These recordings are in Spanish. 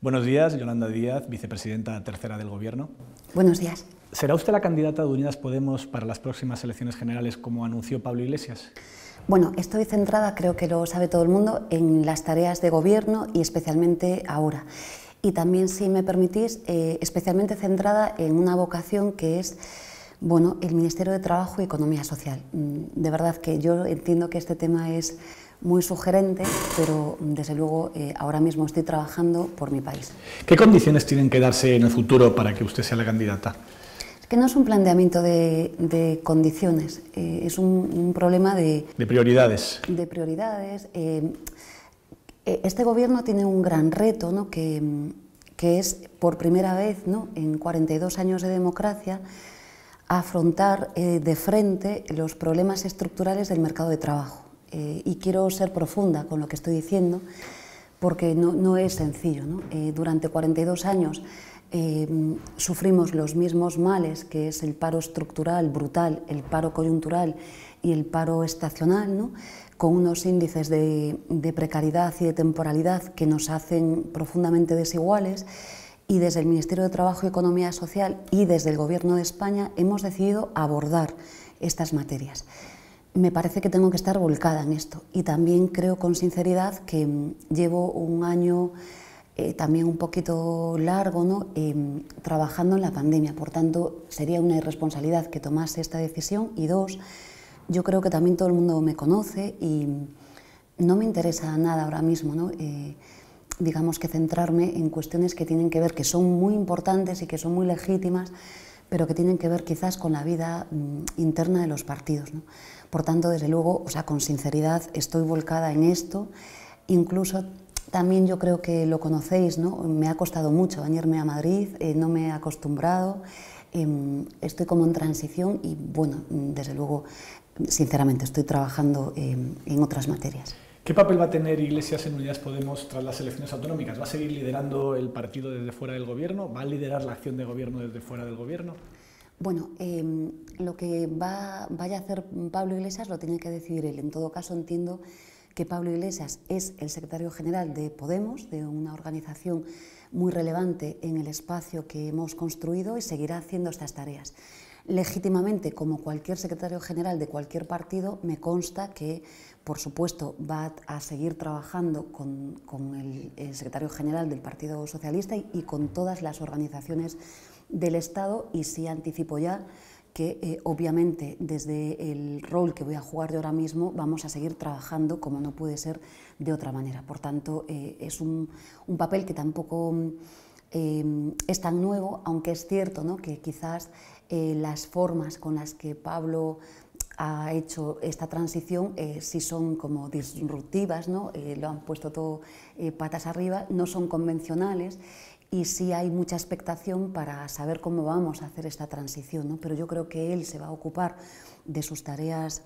Buenos días, Yolanda Díaz, vicepresidenta tercera del Gobierno. Buenos días. ¿Será usted la candidata de Unidas Podemos para las próximas elecciones generales, como anunció Pablo Iglesias? Bueno, estoy centrada, creo que lo sabe todo el mundo, en las tareas de Gobierno y especialmente ahora. Y también, si me permitís, eh, especialmente centrada en una vocación que es bueno, el Ministerio de Trabajo y Economía Social. Mm, de verdad que yo entiendo que este tema es muy sugerente, pero mm, desde luego eh, ahora mismo estoy trabajando por mi país. ¿Qué condiciones tienen que darse en el futuro para que usted sea la candidata? Es que no es un planteamiento de, condiciones, eh, es un, problema de... De prioridades. De prioridades. Eh, este gobierno tiene un gran reto, mm, que, es por primera vez ¿no? en 42 años de democracia afrontar de frente los problemas estructurales del mercado de trabajo. Eh, y quiero ser profunda con lo que estoy diciendo porque no, es sencillo. Eh, durante 42 años eh, sufrimos los mismos males, que es el paro estructural brutal, el paro coyuntural y el paro estacional, con unos índices de precariedad y de temporalidad que nos hacen profundamente desiguales y desde el Ministerio de Trabajo y Economía Social y desde el Gobierno de España hemos decidido abordar estas materias me parece que tengo que estar volcada en esto. Y también creo con sinceridad que mm, llevo un año eh, también un poquito largo eh, trabajando en la pandemia. Por tanto, sería una irresponsabilidad que tomase esta decisión. Y dos, yo creo que también todo el mundo me conoce y mm, no me interesa nada ahora mismo. Eh, digamos que centrarme en cuestiones que tienen que ver, que son muy importantes y que son muy legítimas, pero que tienen que ver quizás con la vida mm, interna de los partidos. ¿no? Por tanto, desde luego, o sea, con sinceridad estoy volcada en esto. Incluso también yo creo que lo conocéis, ¿no? Me ha costado mucho venirme a Madrid, eh, no me he acostumbrado, em, estoy como en transición y bueno, desde luego, sinceramente, estoy trabajando em, en otras materias. ¿Qué papel va a tener Iglesias en Unidas Podemos tras las elecciones autonómicas? ¿Va a seguir liderando el partido desde fuera del gobierno? ¿Va a liderar la acción de gobierno desde fuera del gobierno? Bueno, em, lo que vaya a hacer Pablo Iglesias lo tiene que decidir él. En todo caso, entiendo que Pablo Iglesias es el secretario general de Podemos, de una organización muy relevante en el espacio que hemos construido y seguirá haciendo estas tareas. Legítimamente, como cualquier secretario general de cualquier partido, me consta que, por supuesto, va a seguir trabajando con, el, secretario general del Partido Socialista y, y con todas las organizaciones del Estado y si anticipo ya que eh, obviamente desde el rol que voy a jugar yo ahora mismo vamos a seguir trabajando como no puede ser de otra manera. Por tanto, eh, es un, papel que tampoco em, es tan nuevo, aunque es cierto que quizás eh, las formas con las que Pablo ha hecho esta transición, sí si son como disruptivas, ¿no? lo han puesto todo patas arriba, no son convencionales y sí hay mucha expectación para saber cómo vamos a hacer esta transición, pero yo creo que él se va a ocupar de sus tareas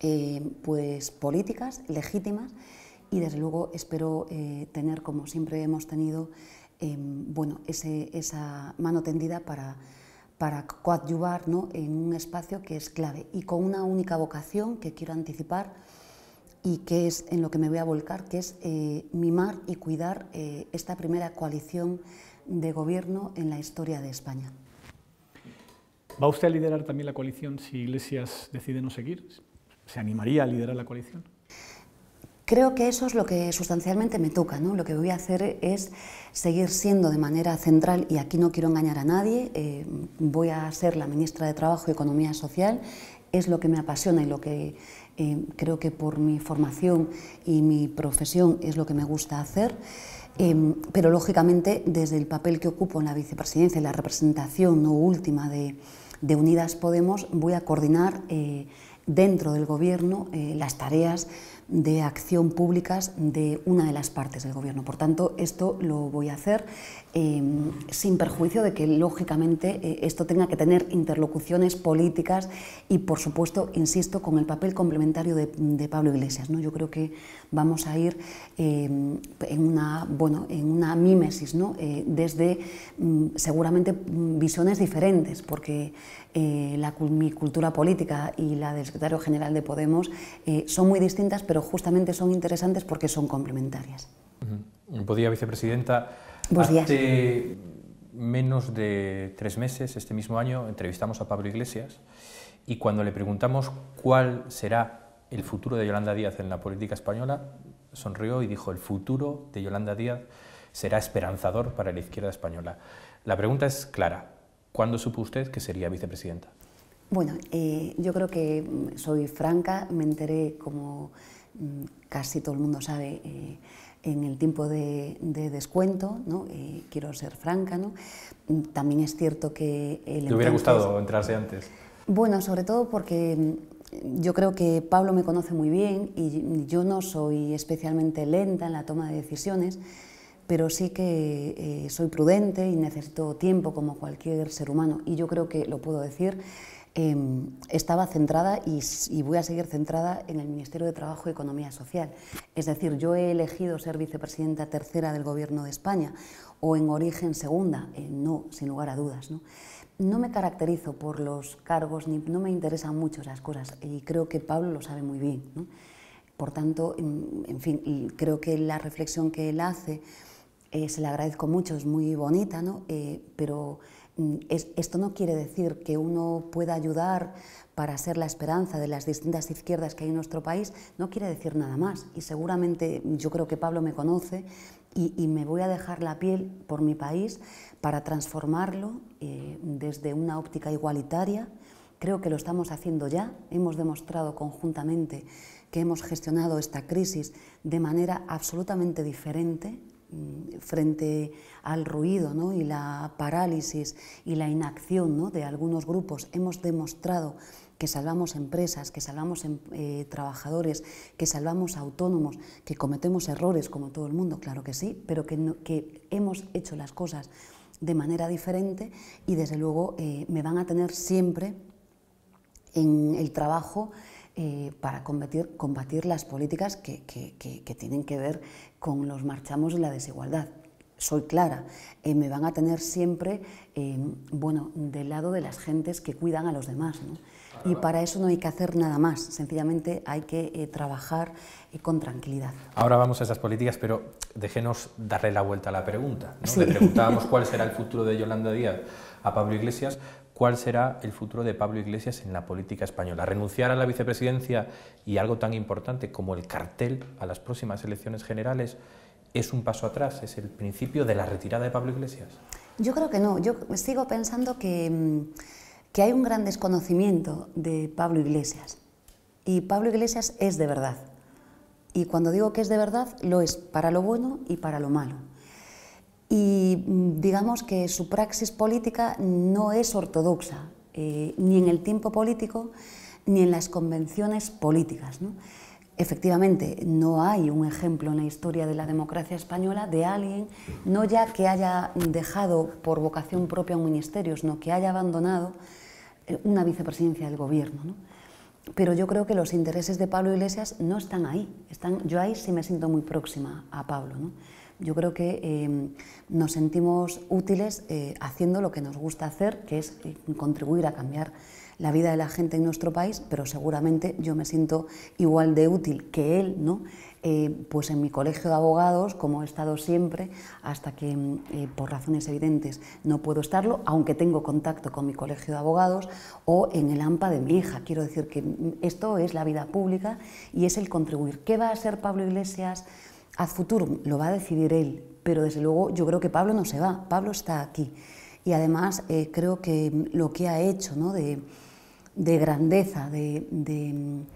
eh, pues, políticas, legítimas, y desde luego espero eh, tener, como siempre hemos tenido, eh, bueno, ese, esa mano tendida para, coadyuvar ¿no? en un espacio que es clave y con una única vocación que quiero anticipar y que es en lo que me voy a volcar, que es eh, mimar y cuidar eh, esta primera coalición de gobierno en la historia de España. ¿Va usted a liderar también la coalición si Iglesias decide no seguir? ¿Se animaría a liderar la coalición? Creo que eso es lo que sustancialmente me toca. ¿no? Lo que voy a hacer es seguir siendo de manera central, y aquí no quiero engañar a nadie, eh, voy a ser la ministra de Trabajo y Economía Social, es lo que me apasiona y lo que Em, creo que por mi formación y mi profesión es lo que me gusta hacer. Em, pero lógicamente desde el papel que ocupo en la vicepresidencia y la representación no última de, Unidas Podemos voy a coordinar eh, dentro del gobierno eh, las tareas de acción públicas de una de las partes del Gobierno. Por tanto, esto lo voy a hacer eh, sin perjuicio de que, lógicamente, eh, esto tenga que tener interlocuciones políticas y, por supuesto, insisto, con el papel complementario de, Pablo Iglesias. ¿no? Yo creo que vamos a ir eh, en, una, bueno, en una mímesis, ¿no? desde mm, seguramente mm, visiones diferentes, porque eh, la, mi cultura política y la del secretario general de Podemos eh, son muy distintas, pero justamente son interesantes porque son complementarias. Buen vicepresidenta. Hace menos de tres meses, este mismo año, entrevistamos a Pablo Iglesias y cuando le preguntamos cuál será el futuro de Yolanda Díaz en la política española, sonrió y dijo, el futuro de Yolanda Díaz será esperanzador para la izquierda española. La pregunta es clara, ¿Cuándo supo usted que sería vicepresidenta? Bueno, eh, yo creo que mm, soy franca, me enteré como mm, casi todo el mundo sabe, eh, en el tiempo de, descuento, ¿no? Eh, quiero ser franca, ¿no? Mm, también es cierto que... ¿Le hubiera gustado entrarse antes? Bueno, sobre todo porque yo creo que Pablo me conoce muy bien y yo no soy especialmente lenta en la toma de decisiones, pero sí que eh, soy prudente y necesito tiempo como cualquier ser humano y yo creo que lo puedo decir. Em, estaba centrada y, voy a seguir centrada en el Ministerio de Trabajo y Economía Social. Es decir, yo he elegido ser vicepresidenta tercera del Gobierno de España o en origen segunda, eh, no, sin lugar a dudas. ¿no? no me caracterizo por los cargos, ni, no me interesan mucho esas cosas y creo que Pablo lo sabe muy bien. ¿no? Por tanto, en fin, creo que la reflexión que él hace eh, se le agradezco mucho, es muy bonita, ¿no? Eh, pero mm, esto no quiere decir que uno pueda ayudar para ser la esperanza de las distintas izquierdas que hay en nuestro país, no quiere decir nada más. Y seguramente yo creo que Pablo me conoce y, me voy a dejar la piel por mi país para transformarlo eh, desde una óptica igualitaria. Creo que lo estamos haciendo ya. Hemos demostrado conjuntamente que hemos gestionado esta crisis de manera absolutamente diferente Mm, frente al ruido ¿no? y la parálisis y la inacción de algunos grupos. Hemos demostrado que salvamos empresas, que salvamos em, eh, trabajadores, que salvamos autónomos, que cometemos errores como todo el mundo, claro que sí, pero que, hemos hecho las cosas de manera diferente y desde luego eh, me van a tener siempre en el trabajo eh, para combatir, las políticas que, tienen que ver con los marchamos de la desigualdad. Soy clara, eh, me van a tener siempre, eh, bueno, del lado de las gentes que cuidan a los demás, Y para eso no hay que hacer nada más, sencillamente hay que eh, trabajar con tranquilidad. Ahora vamos a esas políticas, pero déjenos darle la vuelta a la pregunta. Le preguntábamos cuál será el futuro de Yolanda Díaz a Pablo Iglesias, cuál será el futuro de Pablo Iglesias en la política española. Renunciar a la vicepresidencia y algo tan importante como el cartel a las próximas elecciones generales es un paso atrás, es el principio de la retirada de Pablo Iglesias. Yo creo que no, yo sigo pensando que, que hay un gran desconocimiento de Pablo Iglesias. Y Pablo Iglesias es de verdad. Y cuando digo que es de verdad, lo es para lo bueno y para lo malo y mm, digamos que su praxis política no es ortodoxa, eh, ni en el tiempo político ni en las convenciones políticas. Efectivamente, no hay un ejemplo en la historia de la democracia española de alguien, no ya que haya dejado por vocación propia un ministerio, sino que haya abandonado eh, una vicepresidencia del gobierno. Pero yo creo que los intereses de Pablo Iglesias no están ahí. Están, yo ahí sí me siento muy próxima a Pablo yo creo que eh, nos sentimos útiles eh, haciendo lo que nos gusta hacer, que es eh, contribuir a cambiar la vida de la gente en nuestro país, pero seguramente yo me siento igual de útil que él, ¿no? pues en mi colegio de abogados, como he estado siempre, hasta que mm, por razones evidentes no puedo estarlo, aunque tengo contacto con mi colegio de abogados, o en el AMPA de mi hija. Quiero decir que mm, esto es la vida pública y es el contribuir. ¿Qué va a ser Pablo Iglesias? ad futurum lo va a decidir él, pero desde luego yo creo que Pablo no se va, Pablo está aquí. Y además eh, creo que lo que ha hecho ¿no? de, grandeza, de,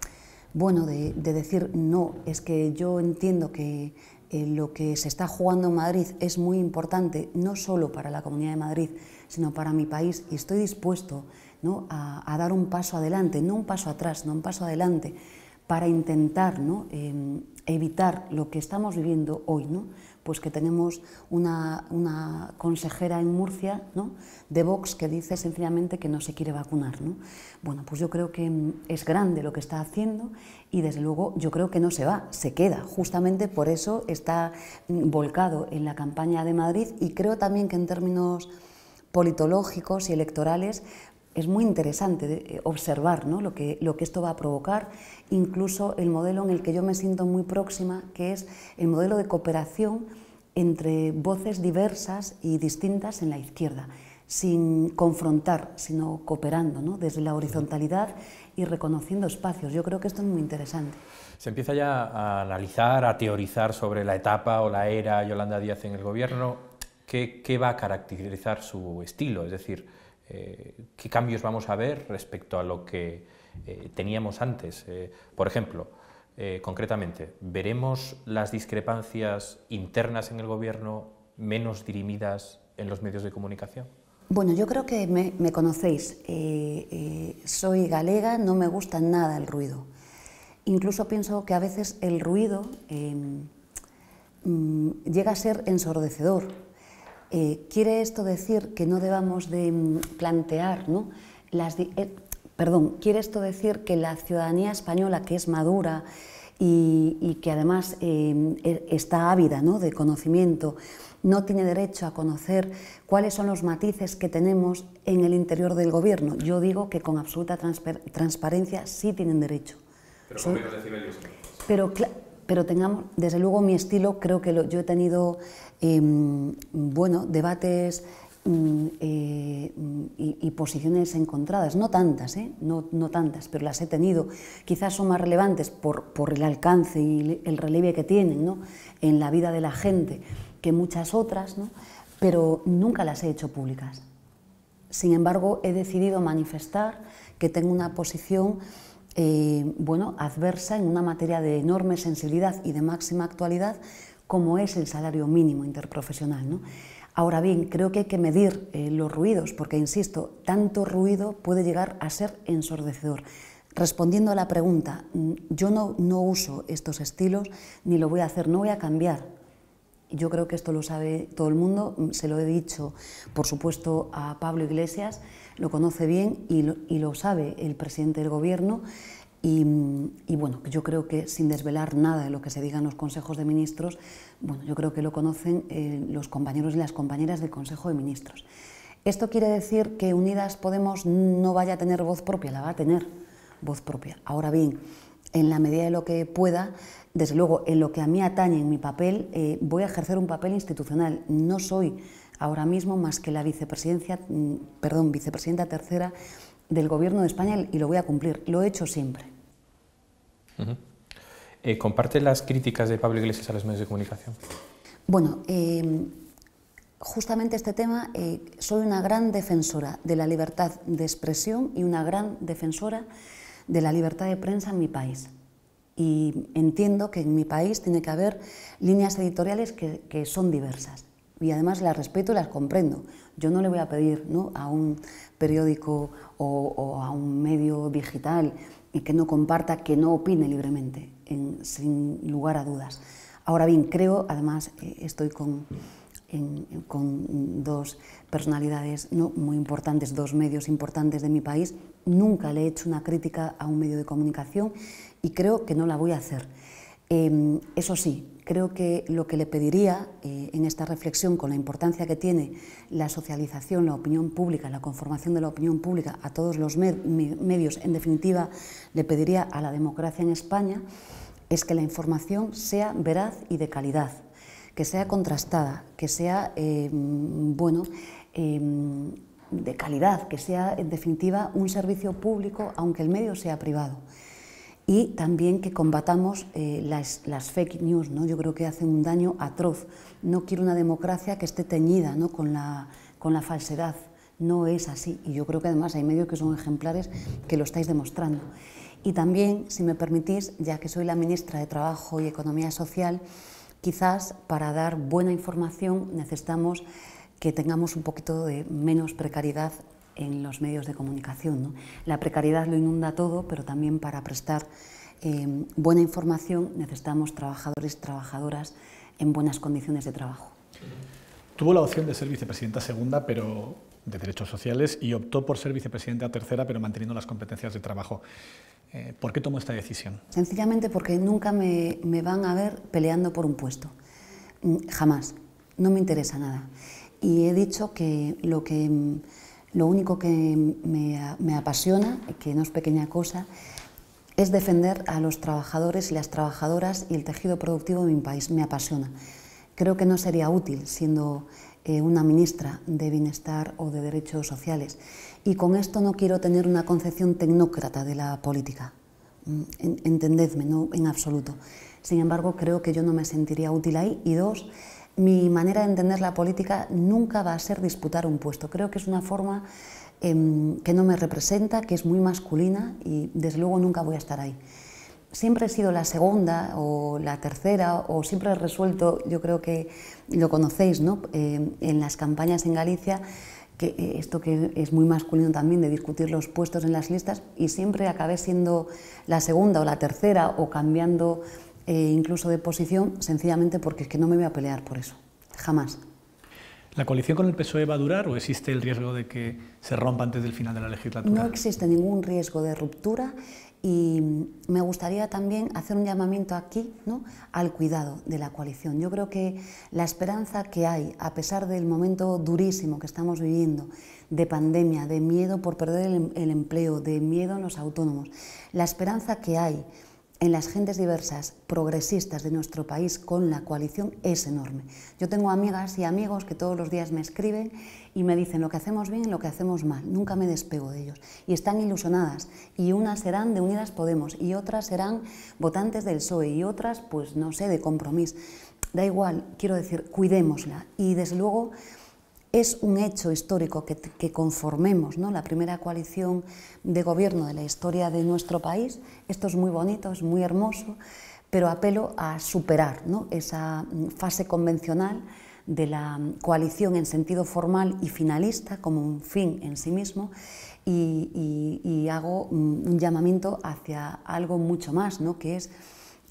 bueno, de, decir no, es que yo entiendo que eh, lo que se está jugando en Madrid es muy importante, no solo para la Comunidad de Madrid, sino para mi país, y estoy dispuesto ¿no? a, a dar un paso adelante, no un paso atrás, no un paso adelante para intentar ¿no? Em, evitar lo que estamos viviendo hoy, ¿no? pues que tenemos una, consejera en Murcia ¿no? de Vox que dice sencillamente que no se quiere vacunar. ¿no? Bueno, pues yo creo que em, es grande lo que está haciendo y desde luego yo creo que no se va, se queda. Justamente por eso está mm, volcado en la campaña de Madrid y creo también que en términos politológicos y electorales, es muy interesante eh, observar lo, que, esto va a provocar, incluso el modelo en el que yo me siento muy próxima, que es el modelo de cooperación entre voces diversas y distintas en la izquierda, sin confrontar, sino cooperando desde la horizontalidad y reconociendo espacios. Yo creo que esto es muy interesante. Se empieza ya a analizar, a teorizar sobre la etapa o la era Yolanda Díaz en el gobierno. ¿Qué, qué va a caracterizar su estilo? Es decir, eh, qué cambios vamos a ver respecto a lo que eh, teníamos antes. Eh, por ejemplo, concretamente, ¿veremos las discrepancias internas en el Gobierno menos dirimidas en los medios de comunicación? Bueno, yo creo que me, conocéis. soy galega, no me gusta nada el ruido. Incluso pienso que a veces el ruido em, mm, llega a ser ensordecedor eh, ¿Quiere esto decir que no debamos de mm, plantear, Las, eh, perdón, ¿quiere esto decir que la ciudadanía española, que es madura y, que además em, e, está ávida de conocimiento, no tiene derecho a conocer cuáles son los matices que tenemos en el interior del gobierno? Yo digo que con absoluta transparencia sí tienen derecho. Pero, pero, pero, pero tengamos, desde luego mi estilo creo que yo he tenido Em, bueno, debates mm, eh, mm, y, posiciones encontradas, no tantas, ¿eh? no, tantas, pero las he tenido. Quizás son más relevantes por, el alcance y el relieve que tienen ¿no? en la vida de la gente que muchas otras, pero nunca las he hecho públicas. Sin embargo, he decidido manifestar que tengo una posición eh, bueno, adversa en una materia de enorme sensibilidad y de máxima actualidad como es el salario mínimo interprofesional. Ahora bien, creo que hay que medir eh, los ruidos, porque, insisto, tanto ruido puede llegar a ser ensordecedor. Respondiendo a la pregunta, mm, yo no, no uso estos estilos, ni lo voy a hacer, no voy a cambiar yo creo que esto lo sabe todo el mundo, mm, se lo he dicho, por supuesto, a Pablo Iglesias, lo conoce bien y y lo sabe el presidente del Gobierno. Y, bueno, yo creo que sin desvelar nada de lo que se diga en los consejos de ministros, bueno, yo creo que lo conocen eh, los compañeros y las compañeras del Consejo de Ministros. Esto quiere decir que Unidas Podemos no vaya a tener voz propia, la va a tener voz propia. Ahora bien, en la medida de lo que pueda, desde luego, en lo que a mí atañe, en mi papel, eh, voy a ejercer un papel institucional. No soy ahora mismo más que la vicepresidencia, mm, perdón, vicepresidenta tercera del Gobierno de España y lo voy a cumplir. Lo he hecho siempre. Eh, ¿Comparte las críticas de Pablo Iglesias a los medios de comunicación? Bueno, eh, justamente este tema, eh, soy una gran defensora de la libertad de expresión y una gran defensora de la libertad de prensa en mi país. Y entiendo que en mi país tiene que haber líneas editoriales que, que son diversas. Y además las respeto y las comprendo. Yo no le voy a pedir ¿no? a un periódico o, a un medio digital y que no comparta, que no opine libremente, sin lugar a dudas. Ahora bien, creo, además, eh, estoy con, dos personalidades muy importantes, dos medios importantes de mi país. Nunca le he hecho una crítica a un medio de comunicación y creo que no la voy a hacer. Em, eso sí, creo que lo que le pediría eh, en esta reflexión, con la importancia que tiene la socialización, la opinión pública, la conformación de la opinión pública a todos los medios, en definitiva, le pediría a la democracia en España, es que la información sea veraz y de calidad, que sea contrastada, que sea, em, bueno, em, de calidad, que sea, en definitiva, un servicio público, aunque el medio sea privado y también que combatamos eh, las, fake news. ¿no? Yo creo que hacen un daño atroz. No quiero una democracia que esté teñida ¿no? con, la, con la falsedad. No es así. Y yo creo que además hay medios que son ejemplares que lo estáis demostrando. Y también, si me permitís, ya que soy la ministra de Trabajo y Economía Social, quizás para dar buena información necesitamos que tengamos un poquito de menos precariedad en los medios de comunicación. La precariedad lo inunda todo, pero también para prestar eh, buena información necesitamos trabajadores y trabajadoras en buenas condiciones de trabajo. Tuvo la opción de ser vicepresidenta segunda, pero de Derechos Sociales, y optó por ser vicepresidenta tercera, pero manteniendo las competencias de trabajo. Eh, ¿Por qué tomó esta decisión? Sencillamente porque nunca me van a ver peleando por un puesto. Mm, jamás. No me interesa nada. Y he dicho que lo que mm, lo único que me, me apasiona, que no es pequeña cosa, es defender a los trabajadores y las trabajadoras y el tejido productivo de mi país. Me apasiona. Creo que no sería útil siendo eh, una ministra de Bienestar o de Derechos Sociales. Y con esto no quiero tener una concepción tecnócrata de la política. Mm, entendedme, no en absoluto. Sin embargo, creo que yo no me sentiría útil ahí. Y dos, mi manera de entender la política nunca va a ser disputar un puesto. Creo que es una forma em, que no me representa, que es muy masculina y desde luego nunca voy a estar ahí. Siempre he sido la segunda o la tercera o siempre he resuelto, yo creo que lo conocéis, ¿no? Em, en las campañas en Galicia, que eh, esto que es muy masculino también de discutir los puestos en las listas y siempre acabé siendo la segunda o la tercera o cambiando eh, incluso de posición, sencillamente porque es que no me voy a pelear por eso, jamás. ¿La coalición con el PSOE va a durar o existe el riesgo de que se rompa antes del final de la legislatura? No existe ningún riesgo de ruptura y me gustaría también hacer un llamamiento aquí ¿no? al cuidado de la coalición. Yo creo que la esperanza que hay, a pesar del momento durísimo que estamos viviendo, de pandemia, de miedo por perder el, empleo, de miedo a los autónomos, la esperanza que hay en las gentes diversas progresistas de nuestro país con la coalición es enorme. Yo tengo amigas y amigos que todos los días me escriben y me dicen lo que hacemos bien y lo que hacemos mal. Nunca me despego de ellos. Y están ilusionadas. Y unas serán de Unidas Podemos y otras serán votantes del PSOE y otras, pues no sé, de compromiso. Da igual, quiero decir, cuidémosla. Y desde luego es un hecho histórico que, conformemos ¿no? la primera coalición de gobierno de la historia de nuestro país. Esto es muy bonito, es muy hermoso, pero apelo a superar esa mm, fase convencional de la mm, coalición en sentido formal y finalista como un fin en sí mismo y, hago mm, un llamamiento hacia algo mucho más, ¿no? que es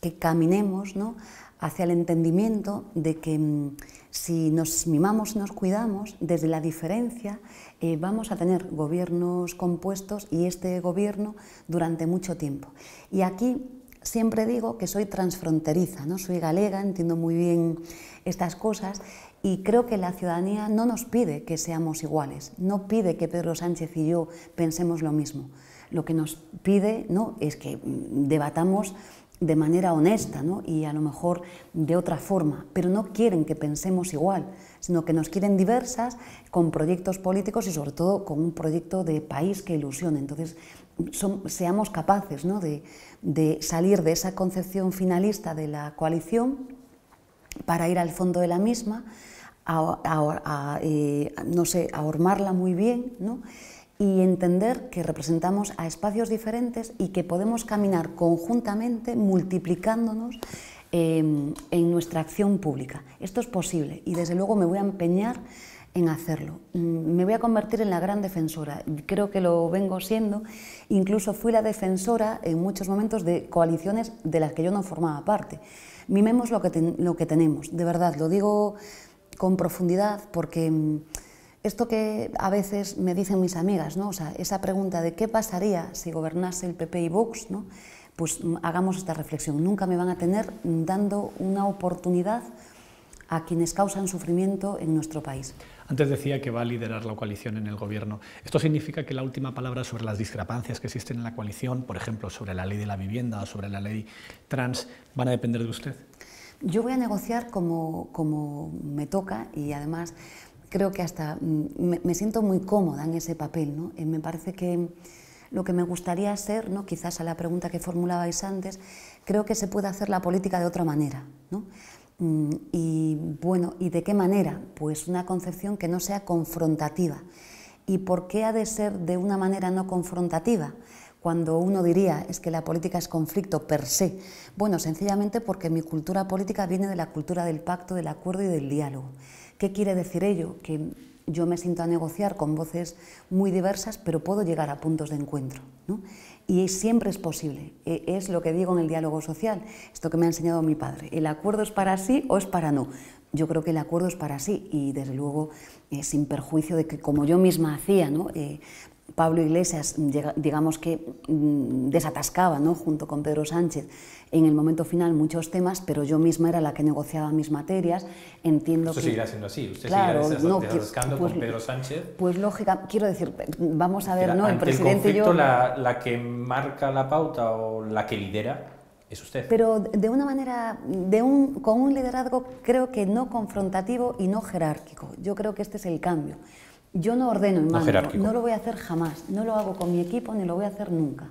que caminemos ¿no? hacia el entendimiento de que si nos mimamos, nos cuidamos, desde la diferencia eh, vamos a tener gobiernos compuestos y este gobierno durante mucho tiempo. Y aquí siempre digo que soy transfronteriza, ¿no? soy galega, entiendo muy bien estas cosas y creo que la ciudadanía no nos pide que seamos iguales, no pide que Pedro Sánchez y yo pensemos lo mismo. Lo que nos pide ¿no? es que mm, debatamos de manera honesta ¿no? y a lo mejor de otra forma, pero no quieren que pensemos igual, sino que nos quieren diversas con proyectos políticos y sobre todo con un proyecto de país que ilusione. Entonces, seamos capaces ¿no? de, salir de esa concepción finalista de la coalición para ir al fondo de la misma, a, eh, no sé, a muy bien, ¿no? y entender que representamos a espacios diferentes y que podemos caminar conjuntamente multiplicándonos em, en nuestra acción pública. Esto es posible y desde luego me voy a empeñar en hacerlo. Mm, me voy a convertir en la gran defensora, creo que lo vengo siendo, incluso fui la defensora en muchos momentos de coaliciones de las que yo no formaba parte. Mimemos lo que, lo que tenemos, de verdad, lo digo con profundidad porque mm, esto que a veces me dicen mis amigas, ¿no? o sea, esa pregunta de qué pasaría si gobernase el PP y Vox, ¿no? pues mm, hagamos esta reflexión. Nunca me van a tener dando una oportunidad a quienes causan sufrimiento en nuestro país. Antes decía que va a liderar la coalición en el gobierno. ¿Esto significa que la última palabra sobre las discrepancias que existen en la coalición, por ejemplo, sobre la ley de la vivienda o sobre la ley trans, van a depender de usted? Yo voy a negociar como, como me toca y además creo que hasta mm, me, siento muy cómoda en ese papel. ¿no? Eh, me parece que lo que me gustaría hacer, ¿no? quizás a la pregunta que formulabais antes, creo que se puede hacer la política de otra manera. ¿no? Mm, y bueno, ¿y de qué manera? Pues una concepción que no sea confrontativa. ¿Y por qué ha de ser de una manera no confrontativa? Cuando uno diría es que la política es conflicto per se. Bueno, sencillamente porque mi cultura política viene de la cultura del pacto, del acuerdo y del diálogo. ¿Qué quiere decir ello? Que yo me siento a negociar con voces muy diversas, pero puedo llegar a puntos de encuentro. Y siempre es posible. E, es lo que digo en el diálogo social, esto que me ha enseñado mi padre. ¿El acuerdo es para sí o es para no? Yo creo que el acuerdo es para sí y, desde luego, eh, sin perjuicio de que, como yo misma hacía, ¿no? Eh, Pablo Iglesias, digamos que mm, desatascaba, ¿no? junto con Pedro Sánchez, en el momento final muchos temas, pero yo misma era la que negociaba mis materias. Entiendo que, seguirá siendo así, usted claro, seguirá pues, desatascando pues, con Pedro Sánchez. Pues lógica, quiero decir, vamos a ver, ¿no? el presidente el La, que marca la pauta o la que lidera es usted. Pero de una manera, de un, con un liderazgo creo que no confrontativo y no jerárquico. Yo creo que este es el cambio. Yo no ordeno y mando, no, lo voy a hacer jamás, no lo hago con mi equipo ni lo voy a hacer nunca.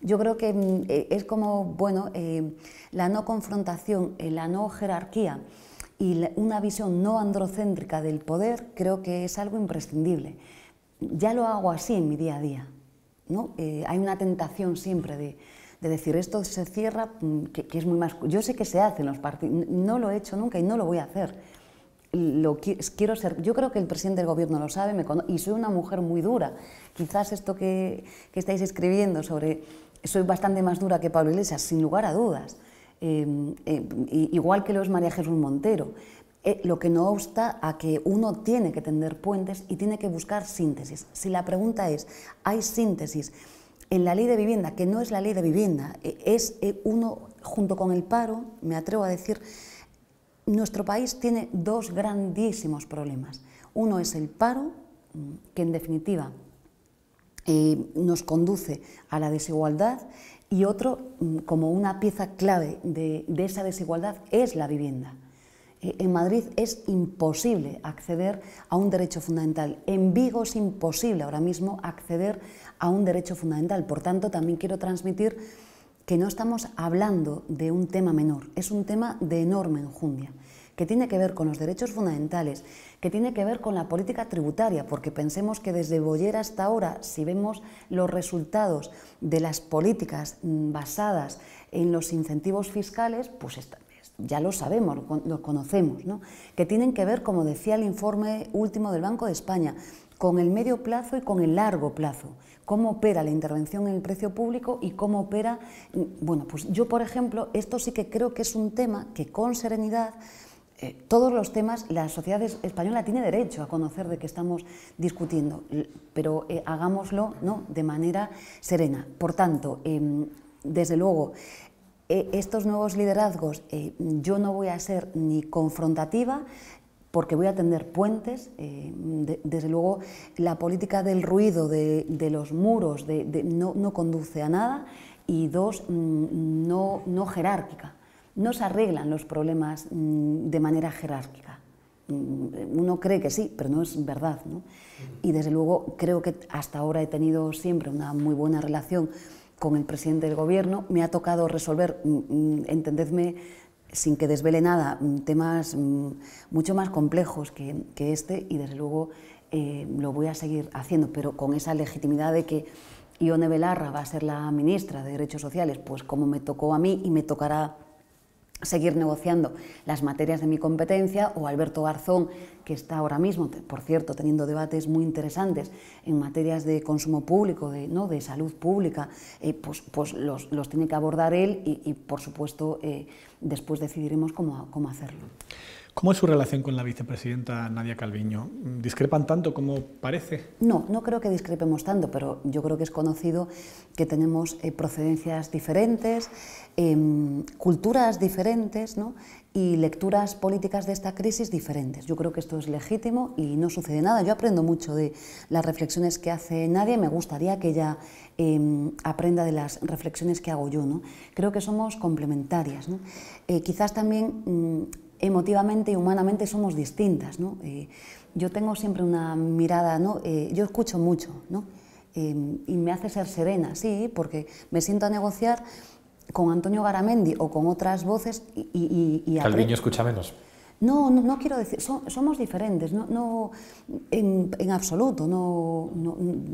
Yo creo que mm, eh, es como, bueno, eh, la no confrontación, eh, la no jerarquía y una visión no androcéntrica del poder creo que es algo imprescindible. Ya lo hago así en mi día a día. ¿no? hay una tentación siempre de, decir esto se cierra, mm, que, es muy más. Yo sé que se hace en los partidos, no lo he hecho nunca y no lo voy a hacer quiero ser, yo creo que el presidente del gobierno lo sabe me y soy una mujer muy dura. Quizás esto que, que, estáis escribiendo sobre soy bastante más dura que Pablo Iglesias, sin lugar a dudas, em, em, igual que lo es María Jesús Montero. Eh, lo que no obsta a que uno tiene que tender puentes y tiene que buscar síntesis. Si la pregunta es, ¿hay síntesis en la ley de vivienda, que no es la ley de vivienda, eh, es eh, uno junto con el paro, me atrevo a decir, nuestro país tiene dos grandísimos problemas. Uno es el paro, mm, que en definitiva eh, nos conduce a la desigualdad, y otro, mm, como una pieza clave de, esa desigualdad, es la vivienda. Eh, en Madrid es imposible acceder a un derecho fundamental. En Vigo es imposible ahora mismo acceder a un derecho fundamental. Por tanto, también quiero transmitir que no estamos hablando de un tema menor, es un tema de enorme enjundia, que tiene que ver con los derechos fundamentales, que tiene que ver con la política tributaria, porque pensemos que desde Bollera hasta ahora, si vemos los resultados de las políticas mm, basadas en los incentivos fiscales, pues ya lo sabemos, lo conocemos, ¿no? que tienen que ver, como decía el informe último del Banco de España, con el medio plazo y con el largo plazo cómo opera la intervención en el precio público y cómo opera, mm, bueno, pues yo por ejemplo, esto sí que creo que es un tema que con serenidad eh, todos los temas, la sociedad española tiene derecho a conocer de qué estamos discutiendo, pero eh, hagámoslo ¿no? de manera serena. Por tanto, em, desde luego, eh, estos nuevos liderazgos, yo no voy a ser ni confrontativa porque voy a tender puentes. Eh, desde luego, la política del ruido, de, los muros, no, conduce a nada. Y dos, mm, no, no jerárquica. No se arreglan los problemas mm, de manera jerárquica mm, uno cree que sí, pero no es verdad. ¿no? Y desde luego creo que hasta ahora he tenido siempre una muy buena relación con el presidente del gobierno. Me ha tocado resolver, entendedme, sin que desvele nada, mm, temas mm, mucho más complejos que, este y desde luego eh, lo voy a seguir haciendo, pero con esa legitimidad de que Ione Belarra va a ser la ministra de Derechos Sociales, pues como me tocó a mí y me tocará seguir negociando las materias de mi competencia o Alberto Garzón, que está ahora mismo, por cierto, teniendo debates muy interesantes en materias de consumo público, de, ¿no? de salud pública, eh, pues, pues los, tiene que abordar él y, por supuesto, eh, después decidiremos cómo hacerlo. ¿Cómo es su relación con la vicepresidenta Nadia Calviño? ¿Discrepan tanto como parece? No, no creo que discrepemos tanto, pero yo creo que es conocido que tenemos eh, procedencias diferentes, em, culturas diferentes ¿no? y lecturas políticas de esta crisis diferentes. Yo creo que esto es legítimo y no sucede nada. Yo aprendo mucho de las reflexiones que hace Nadia y me gustaría que ella em, aprenda de las reflexiones que hago yo. ¿no? Creo que somos complementarias. Eh, quizás también... Mm, emotivamente y humanamente somos distintas. ¿no? Eh, yo tengo siempre una mirada, ¿no? Eh, yo escucho mucho ¿no? Eh, y me hace ser serena, sí, porque me siento a negociar con Antonio Garamendi o con otras voces y... y, y Calviño escucha menos. No, no, quiero decir, somos diferentes, no, en, absoluto, no,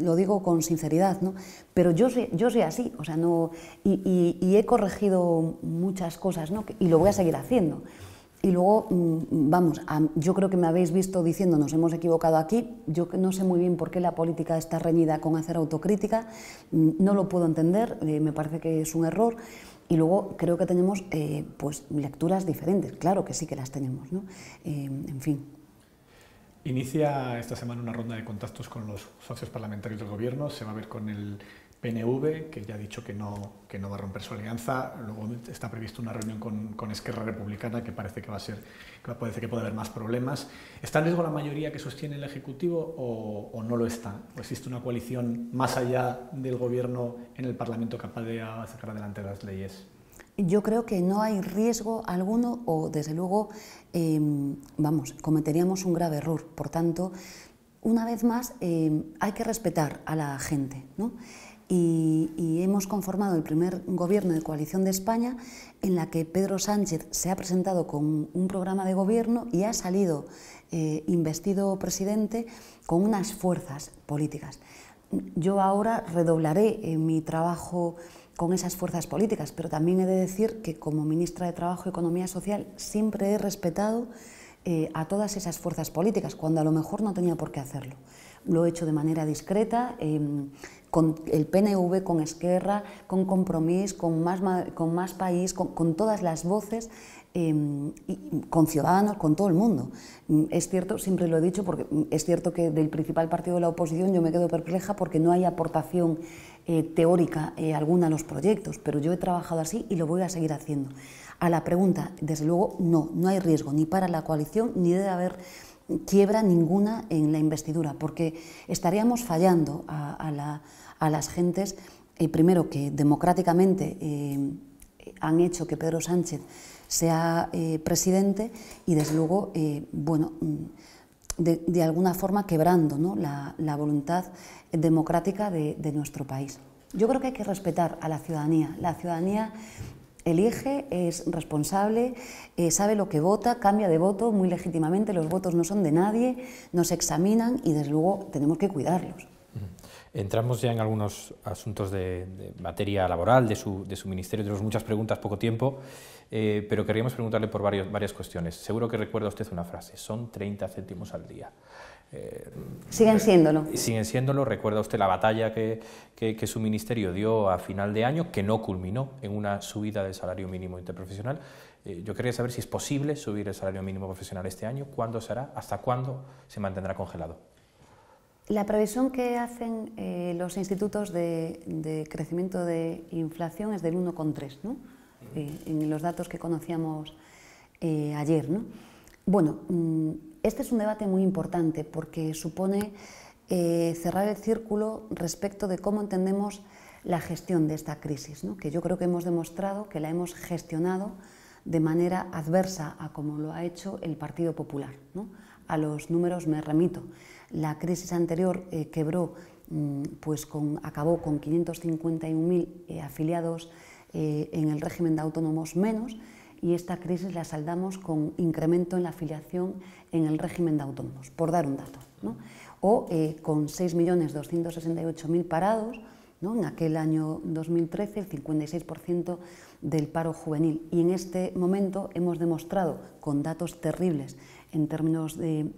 lo digo con sinceridad, ¿no? pero yo soy, yo soy así, o sea, no, y, y he corregido muchas cosas ¿no? y lo voy a seguir haciendo. Y luego, mm, vamos, yo creo que me habéis visto diciendo nos hemos equivocado aquí. Yo no sé muy bien por qué la política está reñida con hacer autocrítica. Mm, no lo puedo entender, eh, me parece que es un error. Y luego creo que tenemos eh, pues, lecturas diferentes. Claro que sí que las tenemos, ¿no? Eh, en fin. Inicia esta semana una ronda de contactos con los socios parlamentarios del Gobierno. Se va a ver con el PNV, que ya ha dicho que no, va a romper su alianza. Luego está previsto una reunión con, Esquerra Republicana, que parece que va a ser, que parece que puede haber más problemas. ¿Está en riesgo la mayoría que sostiene el Ejecutivo o, no lo está? ¿O existe una coalición más allá del Gobierno en el Parlamento capaz de sacar adelante las leyes? Yo creo que no hay riesgo alguno o, desde luego, em, vamos, cometeríamos un grave error. Por tanto, una vez más, em, hay que respetar a la gente, ¿no? y, hemos conformado el primer gobierno de coalición de España en la que Pedro Sánchez se ha presentado con un programa de gobierno y ha salido eh, investido presidente con unas fuerzas políticas. Yo ahora redoblaré eh, mi trabajo con esas fuerzas políticas, pero también he de decir que como ministra de Trabajo y Economía Social siempre he respetado eh, a todas esas fuerzas políticas, cuando a lo mejor no tenía por qué hacerlo. Lo he hecho de manera discreta, em, con el PNV, con Esquerra, con Compromís, con Más, con más País, con, todas las voces, em, y con Ciudadanos, con todo el mundo. Mm, es cierto, siempre lo he dicho, porque mm, es cierto que del principal partido de la oposición yo me quedo perpleja porque no hay aportación eh, teórica eh, alguna a los proyectos, pero yo he trabajado así y lo voy a seguir haciendo. A la pregunta, desde luego, no, no hay riesgo ni para la coalición ni debe haber quiebra ninguna en la investidura, porque estaríamos fallando a, a la a las gentes, eh, primero que democráticamente eh, han hecho que Pedro Sánchez sea eh, presidente y desde luego, eh, bueno, mm, de, alguna forma quebrando la, voluntad democrática de, nuestro país. Yo creo que hay que respetar a la ciudadanía. La ciudadanía elige, es responsable, sabe lo que vota, cambia de voto muy legítimamente, los votos no son de nadie, nos examinan y desde luego tenemos que cuidarlos. Entramos ya en algunos asuntos de, materia laboral, de su, de su, ministerio. Tenemos muchas preguntas, poco tiempo, eh, pero querríamos preguntarle por varios, varias cuestiones. Seguro que recuerda usted una frase, son 30 céntimos al día. Eh, siguen siéndolo. Siguen siéndolo. Recuerda usted la batalla que, su ministerio dio a final de año, que no culminó en una subida del salario mínimo interprofesional. Eh, yo quería saber si es posible subir el salario mínimo profesional este año, cuándo será, hasta cuándo se mantendrá congelado. La previsión que hacen eh, los institutos de, crecimiento de inflación es del 1,3, ¿no? Eh, en los datos que conocíamos eh, ayer. ¿no? Bueno, mm, este es un debate muy importante porque supone cerrar el círculo respecto de cómo entendemos la gestión de esta crisis, ¿no? que yo creo que hemos demostrado que la hemos gestionado de manera adversa a como lo ha hecho el Partido Popular. A los números me remito. La crisis anterior eh, quebró, mm, pues acabó con 551.000 eh, afiliados eh, en el régimen de autónomos menos y esta crisis la saldamos con incremento en la afiliación en el régimen de autónomos, por dar un dato. O con 6.268.000 parados, en aquel año 2013 el 56% del paro juvenil. Y en este momento hemos demostrado, con datos terribles, en términos de,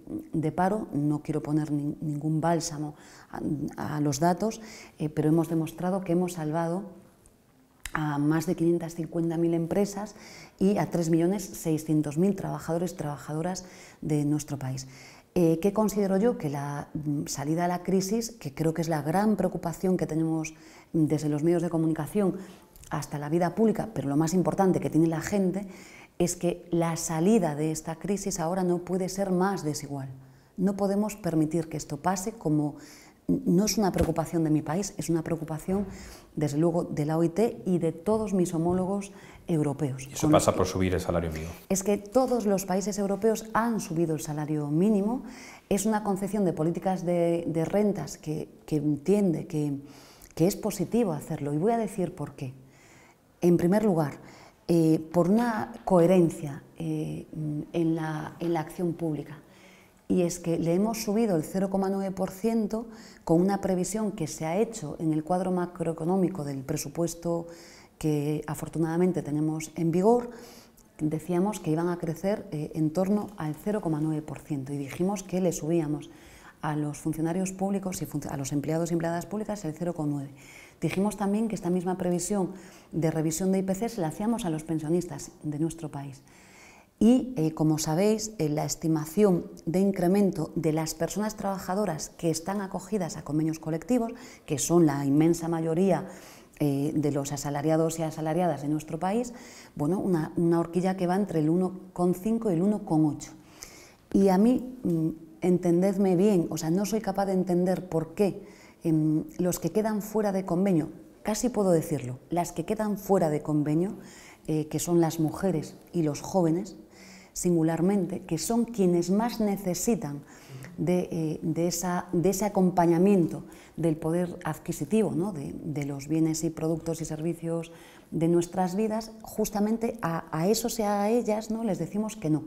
paro, no quiero poner ningún bálsamo a, los datos, eh, pero hemos demostrado que hemos salvado a más de 550.000 empresas y a 3.600.000 trabajadores y trabajadoras de nuestro país. Eh, ¿Qué considero yo? Que la mm, salida a la crisis, que creo que es la gran preocupación que tenemos desde los medios de comunicación hasta la vida pública, pero lo más importante que tiene la gente, es que la salida de esta crisis ahora no puede ser más desigual. No podemos permitir que esto pase como no es una preocupación de mi país, es una preocupación, desde luego, de la OIT y de todos mis homólogos europeos. eso pasa por subir el salario mínimo? Es que todos los países europeos han subido el salario mínimo. Es una concepción de políticas de, rentas que, entiende que es positivo hacerlo. Y voy a decir por qué. En primer lugar, eh, por una coherencia eh, en, la, acción pública. Y es que le hemos subido el 0,9% con una previsión que se ha hecho en el cuadro macroeconómico del presupuesto que afortunadamente tenemos en vigor. Decíamos que iban a crecer eh, en torno al 0,9% y dijimos que le subíamos a los funcionarios públicos y a los empleados y empleadas públicas el 0,9%. Dijimos también que esta misma previsión de revisión de IPC se la hacíamos a los pensionistas de nuestro país. Y, eh, como sabéis, eh, la estimación de incremento de las personas trabajadoras que están acogidas a convenios colectivos, que son la inmensa mayoría eh, de los asalariados y asalariadas de nuestro país, bueno, una, una horquilla que va entre el 1,5 y el 1,8. Y a mí, mm, entendedme bien, o sea, no soy capaz de entender por qué Em, los que quedan fuera de convenio, casi puedo decirlo, las que quedan fuera de convenio, eh, que son las mujeres y los jóvenes, singularmente, que son quienes más necesitan de, eh, ese acompañamiento del poder adquisitivo, de, los bienes y productos y servicios de nuestras vidas, justamente a, eso esos y a ellas ¿no? les decimos que no,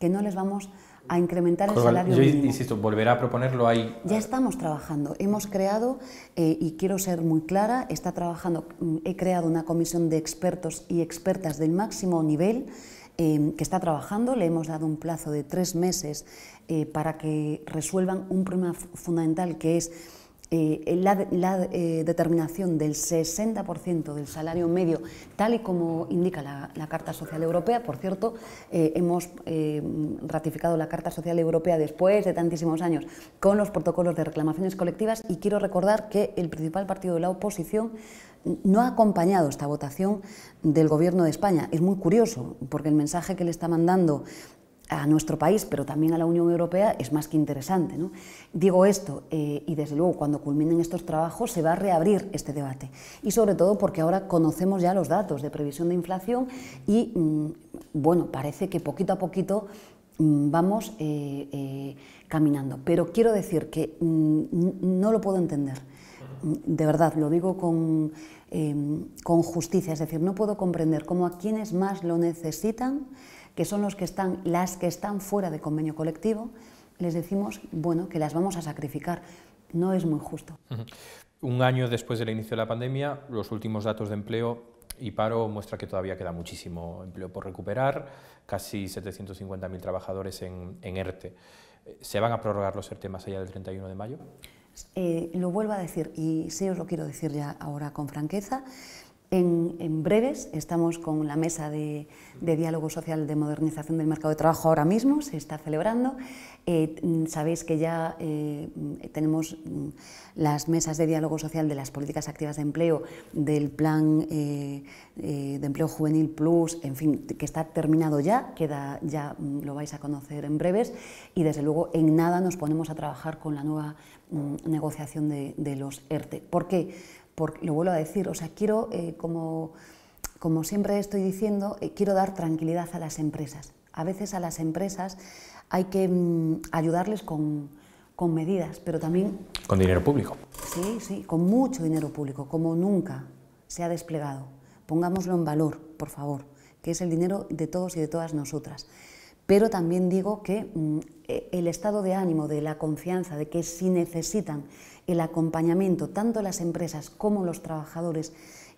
que no les vamos a a incrementar el salario yo Insisto, volverá a proponerlo ahí. Ya estamos trabajando. Hemos creado, eh, y quiero ser muy clara, está trabajando, mm, he creado una comisión de expertos y expertas del máximo nivel eh, que está trabajando. Le hemos dado un plazo de tres meses eh, para que resuelvan un problema fundamental que es eh, la, eh, determinación del 60% del salario medio, tal y como indica la, Carta Social Europea. Por cierto, eh, hemos ratificado la Carta Social Europea después de tantísimos años con los protocolos de reclamaciones colectivas y quiero recordar que el principal partido de la oposición no ha acompañado esta votación del Gobierno de España. Es muy curioso, porque el mensaje que le está mandando a nuestro país, pero también a la Unión Europea, es más que interesante. Digo esto, eh, y desde luego cuando culminen estos trabajos se va a reabrir este debate. Y sobre todo porque ahora conocemos ya los datos de previsión de inflación y, mm, bueno, parece que poquito a poquito mm, vamos eh, eh, caminando. Pero quiero decir que mm, no lo puedo entender. De verdad, lo digo con, em, con justicia. Es decir, no puedo comprender cómo a quienes más lo necesitan que son los que están, las que están fuera de convenio colectivo, les decimos, bueno, que las vamos a sacrificar. No es muy justo. Un año después del inicio de la pandemia, los últimos datos de empleo y paro muestra que todavía queda muchísimo empleo por recuperar, casi 750.000 trabajadores en, ERTE. ¿Se van a prorrogar los ERTE más allá del 31 de mayo? Eh, lo vuelvo a decir y sí os lo quiero decir ya ahora con franqueza. En, breves estamos con la mesa de, diálogo social de modernización del mercado de trabajo ahora mismo, se está celebrando. Eh, mm, sabéis que ya eh, tenemos mm, las mesas de diálogo social de las políticas activas de empleo, del plan eh, de empleo juvenil plus, en fin, que está terminado ya, queda, ya mm, lo vais a conocer en breves y desde luego en nada nos ponemos a trabajar con la nueva negociación de, de los ERTE. E. ¿Por qué? lo vuelvo a decir, o sea, quiero, eh, como, como, siempre estoy diciendo, eh, quiero dar tranquilidad a las empresas. A veces a las empresas hay que mm, ayudarles con, medidas, pero también... Con dinero público. Sí, sí, con mucho dinero público, como nunca se ha desplegado. Pongámoslo en valor, por favor, que es el dinero de todos y de todas nosotras. Pero también digo que mm, eh, el estado de ánimo, de la confianza, de que si necesitan el acompañamiento, tanto las empresas como los trabajadores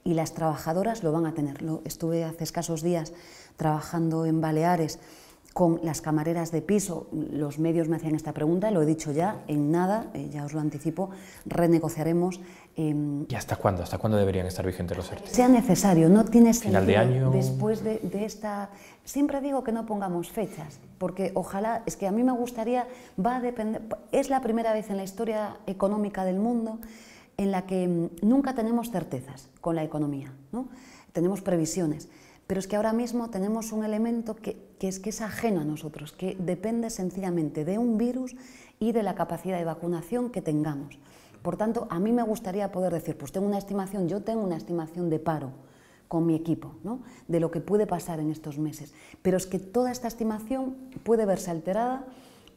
y las trabajadoras lo van a tener. estuve hace escasos días trabajando en Baleares con las camareras de piso, los medios me hacían esta pregunta, lo he dicho ya, en nada, eh, ya os lo anticipo, renegociaremos. Em, ¿Y hasta cuándo? ¿Hasta cuándo deberían estar vigentes los ERTE? Sea necesario, no tiene Final Final de año. Después de, esta Siempre digo que no pongamos fechas, porque ojalá, es que a mí me gustaría, va a depender, es la primera vez en la historia económica del mundo en la que mm, nunca tenemos certezas con la economía, ¿no? tenemos previsiones, pero es que ahora mismo tenemos un elemento que, es que es ajeno a nosotros, que depende sencillamente de un virus y de la capacidad de vacunación que tengamos. Por tanto, a mí me gustaría poder decir, pues tengo una estimación, yo tengo una estimación de paro, con mi equipo, ¿no? de lo que puede pasar en estos meses. Pero es que toda esta estimación puede verse alterada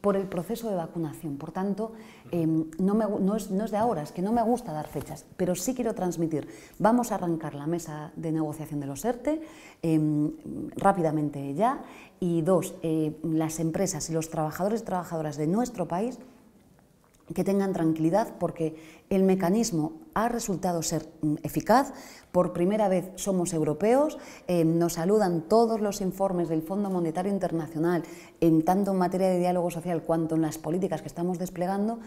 por el proceso de vacunación. Por tanto, em, no, es, de ahora, es que no me gusta dar fechas, pero sí quiero transmitir. Vamos a arrancar la mesa de negociación de los ERTE e, em, rápidamente ya. Y dos, eh, las empresas y los trabajadores y trabajadoras de nuestro país que tengan tranquilidad porque el mecanismo ha resultado ser mm, eficaz. Por primera vez somos europeos, eh, nos saludan todos los informes del Fondo Monetario Internacional, en tanto en materia de diálogo social cuanto en las políticas que estamos desplegando.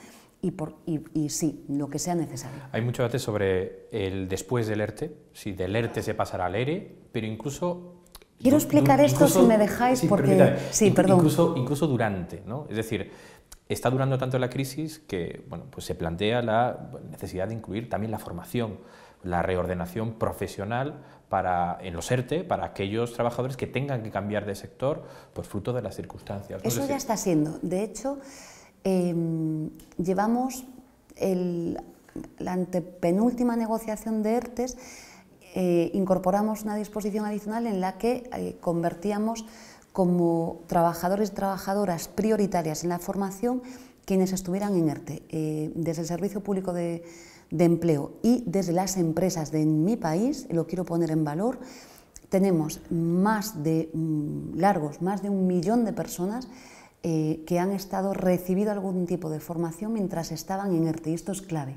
Y, por, y, sí, lo que sea necesario. Hay mucho debate sobre el después del ERTE, si del ERTE se pasará al ERE, pero incluso Quiero explicar esto si me dejáis, porque. Sí, perdón. Incluso, incluso durante, ¿no? Es decir, está durando tanto la crisis que bueno, pues se plantea la necesidad de incluir también la formación, la reordenación profesional para, en los ERTE e, para aquellos trabajadores que tengan que cambiar de sector por pues fruto de las circunstancias. Eso ya está siendo. De hecho, em, llevamos la antepenúltima negociación de ERTES, eh, incorporamos una disposición adicional en la que eh, convertíamos como trabajadores y trabajadoras prioritarias en la formación quienes estuvieran en ERTE, eh, desde el Servicio Público de, Empleo y desde las empresas de mi país, lo quiero poner en valor, tenemos más de mm, largos, más de un millón de personas eh, que han estado recibido algún tipo de formación mientras estaban en ERTE. Y esto es clave.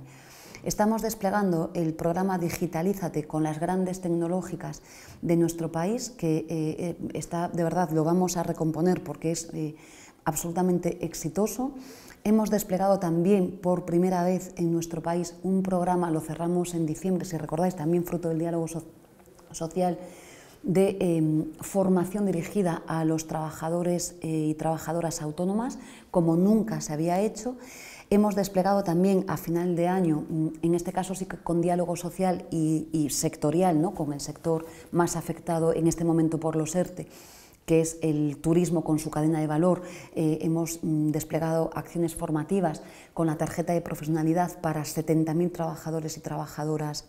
Estamos desplegando el programa Digitalízate con las grandes tecnológicas de nuestro país, que eh, eh, está, de verdad, lo vamos a recomponer porque es eh, absolutamente exitoso. Hemos desplegado también por primera vez en nuestro país un programa, lo cerramos en diciembre, si recordáis, también fruto del diálogo social, de em, formación dirigida a los trabajadores y trabajadoras autónomas, como nunca se había hecho. Hemos desplegado también a final de año, mm, en este caso sí que con diálogo social y, sectorial, ¿no? con el sector más afectado en este momento por los ERTE e, que es el turismo con su cadena de valor. Eh, hemos mm, desplegado acciones formativas con la tarjeta de profesionalidad para 70.000 trabajadores y trabajadoras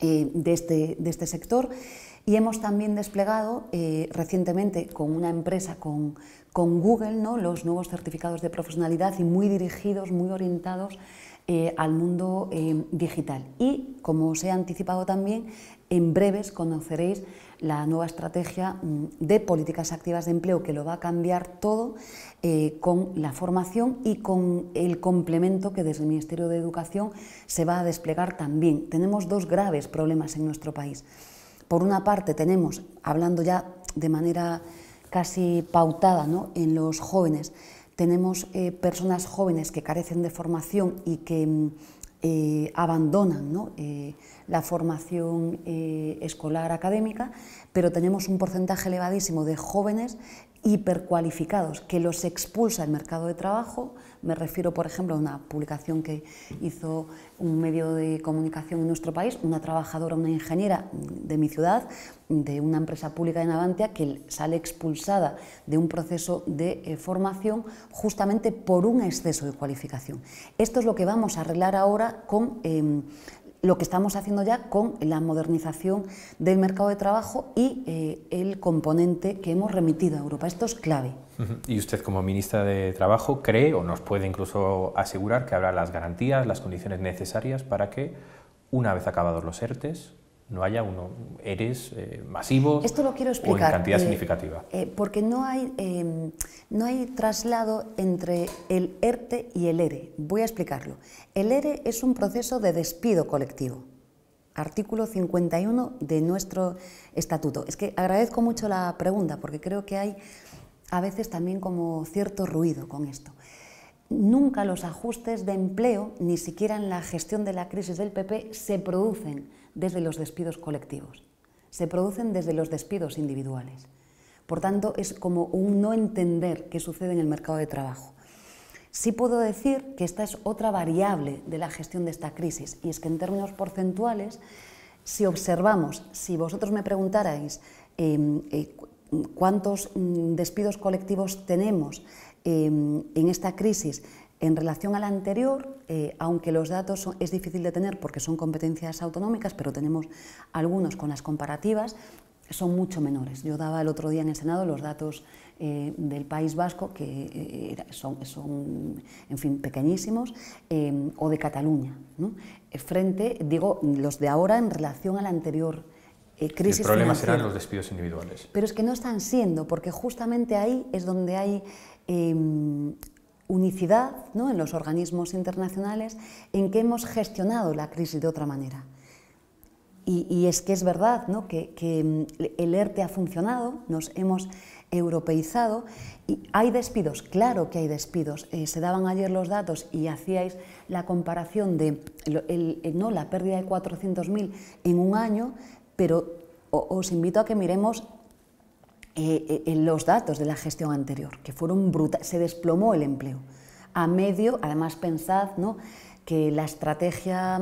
eh, de, este, de este sector y hemos también desplegado eh, recientemente con una empresa, con, Google, los nuevos certificados de profesionalidad y muy dirigidos, muy orientados eh, al mundo eh, digital. Y, como os he anticipado también, en breves conoceréis la nueva estrategia mm, de políticas activas de empleo que lo va a cambiar todo con la formación y con el complemento que desde el Ministerio de Educación se va a desplegar también. Tenemos dos graves problemas en nuestro país. Por una parte tenemos, hablando ya de manera casi pautada en los jóvenes, tenemos eh, personas jóvenes que carecen de formación y que mm, eh, abandonan eh, la formación escolar académica, pero tenemos un porcentaje elevadísimo de jóvenes hipercualificados que los expulsa el mercado de trabajo. Me refiero, por ejemplo, a una publicación que hizo un medio de comunicación en nuestro país, una trabajadora, una ingeniera de mi ciudad, de una empresa pública de Navantia, que sale expulsada de un proceso de eh, formación justamente por un exceso de cualificación. Esto es lo que vamos a arreglar ahora con em, lo que estamos haciendo ya con la modernización del mercado de trabajo y eh, el componente que hemos remitido a Europa. Esto es clave. Y usted como ministra de Trabajo cree o nos puede incluso asegurar que habrá las garantías, las condiciones necesarias para que, una vez acabados los ERTES, no haya uno, eres eh, masivo masivos Esto lo quiero explicar, o en cantidad eh, significativa. Eh, porque no hay, em, no hay traslado entre el ERTE y el ERE. Voy a explicarlo. El ERE es un proceso de despido colectivo. Artículo 51 de nuestro estatuto. Es que agradezco mucho la pregunta porque creo que hay a veces también como cierto ruido con esto. Nunca los ajustes de empleo, ni siquiera en la gestión de la crisis del PP, se producen desde los despidos colectivos, se producen desde los despidos individuales. Por tanto, es como un no entender qué sucede en el mercado de trabajo. Sí puedo decir que esta es otra variable de la gestión de esta crisis, y es que en términos porcentuales, si observamos, si vosotros me preguntarais em, eh, cuántos mm, despidos colectivos tenemos em, en esta crisis en relación al anterior, eh, aunque los datos es difícil de tener porque son competencias autonómicas, pero tenemos algunos con las comparativas, son mucho menores. Yo daba el otro día en el Senado los datos eh, del País Vasco, que eh, son, en fin, pequeñísimos, o de Cataluña. Frente, digo, los de ahora en relación a la anterior. crisis el problema serán los despidos individuales. Pero es que no están siendo, porque justamente ahí es donde hay em, unicidad ¿no? en los organismos internacionales en que hemos gestionado la crisis de otra manera. Y, es que es verdad ¿no? que, mm, el ERTE ha funcionado, nos hemos europeizado y hay despidos, claro que hay despidos. Eh, se daban ayer los datos y hacíais la comparación de no, la pérdida de 400.000 en un año, pero os invito a que miremos eh, eh, en los datos de la gestión anterior, que fueron brutales, se desplomó el empleo. A medio, además pensad ¿no? que la estrategia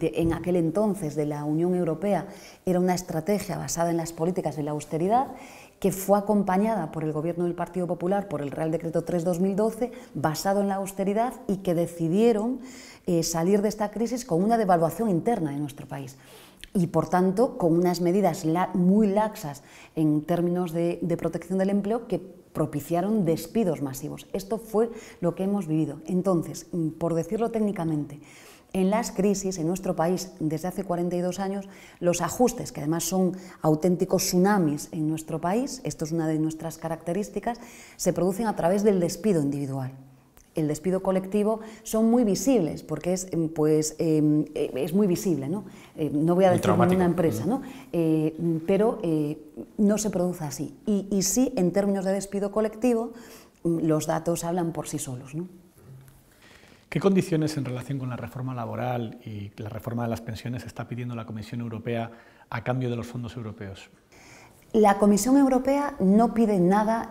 en aquel entonces de la Unión Europea era una estrategia basada en las políticas de la austeridad que fue acompañada por el gobierno del Partido Popular por el Real Decreto 3-2012, basado en la austeridad y que decidieron eh, salir de esta crisis con una devaluación interna de nuestro país y por tanto con unas medidas muy laxas en términos de, de, protección del empleo que propiciaron despidos masivos. Esto fue lo que hemos vivido. Entonces, mm, por decirlo técnicamente, en las crisis en nuestro país desde hace 42 años, los ajustes, que además son auténticos tsunamis en nuestro país, esto es una de nuestras características, se producen a través del despido individual el despido colectivo son muy visibles, porque es, em, pues, em, eh, es muy visible. ¿no? Eh, no voy a decir una empresa, ¿no? Eh, pero no se produce así. Y, y, sí, en términos de despido colectivo, mm, los datos hablan por sí solos. ¿Qué condiciones en relación con la reforma laboral y la reforma de las pensiones está pidiendo la Comisión Europea a cambio de los fondos europeos? La Comisión Europea no pide nada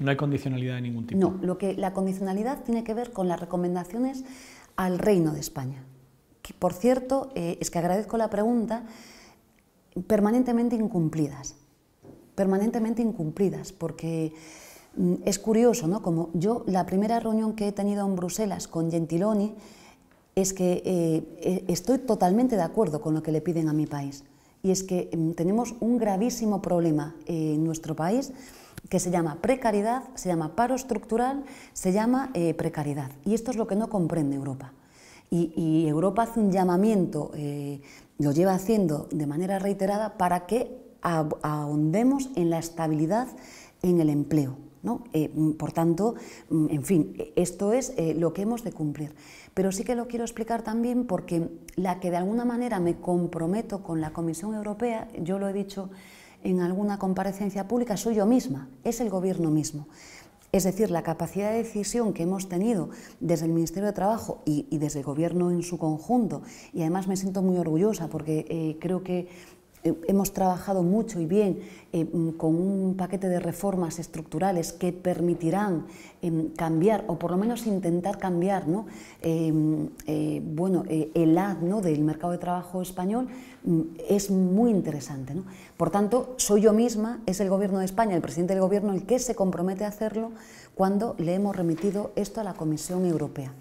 no hay condicionalidad de ningún tipo. No, lo que, la condicionalidad tiene que ver con las recomendaciones al Reino de España. Que, por cierto, eh, es que agradezco la pregunta, permanentemente incumplidas. Permanentemente incumplidas, porque mm, es curioso, ¿no? Como yo, la primera reunión que he tenido en Bruselas con Gentiloni es que eh, e, estoy totalmente de acuerdo con lo que le piden a mi país. Y es que mm, tenemos un gravísimo problema en nuestro país que se llama precariedad, se llama paro estructural, se llama eh, precariedad. Y esto es lo que no comprende Europa. Y, Europa hace un llamamiento, eh, lo lleva haciendo de manera reiterada, para que ahondemos en la estabilidad en el empleo. ¿no? Eh, mm, por tanto, mm, en fin, esto es lo que hemos de cumplir. Pero sí que lo quiero explicar también porque la que de alguna manera me comprometo con la Comisión Europea, yo lo he dicho, en alguna comparecencia pública, soy yo misma, es el gobierno mismo. Es decir, la capacidad de decisión que hemos tenido desde el Ministerio de Trabajo y, desde el Gobierno en su conjunto, y además me siento muy orgullosa porque eh, creo que eh, hemos trabajado mucho y bien eh, mm, con un paquete de reformas estructurales que permitirán em, cambiar, o por lo menos intentar cambiar, em, eh, bueno, el haz del mercado de trabajo español mm, es muy interesante. Por tanto, soy yo misma, es el Gobierno de España, el presidente del Gobierno, el que se compromete a hacerlo cuando le hemos remitido esto a la Comisión Europea.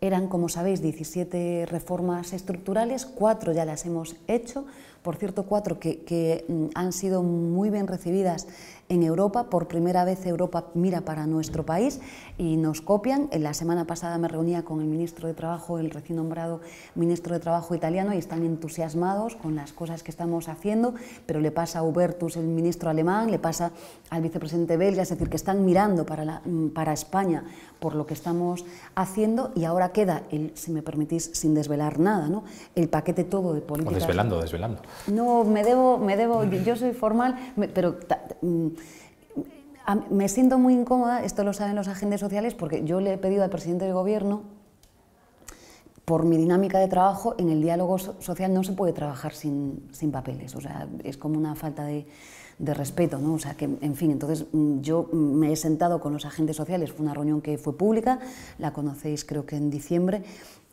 Eran, como sabéis, 17 reformas estructurales, cuatro ya las hemos hecho, por cierto cuatro que, mm, han sido muy bien recibidas en Europa. Por primera vez Europa mira para nuestro país y nos copian. La semana pasada me reunía con el ministro de Trabajo, el recién nombrado ministro de Trabajo italiano, y están entusiasmados con las cosas que estamos haciendo, pero le pasa a Hubertus, el ministro alemán, le pasa al vicepresidente belga, es decir, que están mirando para, la, mm, para España por lo que estamos haciendo y ahora queda, el, si me permitís, sin desvelar nada, ¿no? el paquete todo de políticas... desvelando, desvelando. No, me debo, me debo yo soy formal, pero mm, me siento muy incómoda, esto lo saben los agentes sociales, porque yo le he pedido al presidente del gobierno, por mi dinámica de trabajo, en el diálogo social no se puede trabajar sin, papeles, o sea, es como una falta de, de respeto, ¿no? O sea, que, en fin, entonces mm, yo me he sentado con los agentes sociales, fue una reunión que fue pública, la conocéis creo que en diciembre,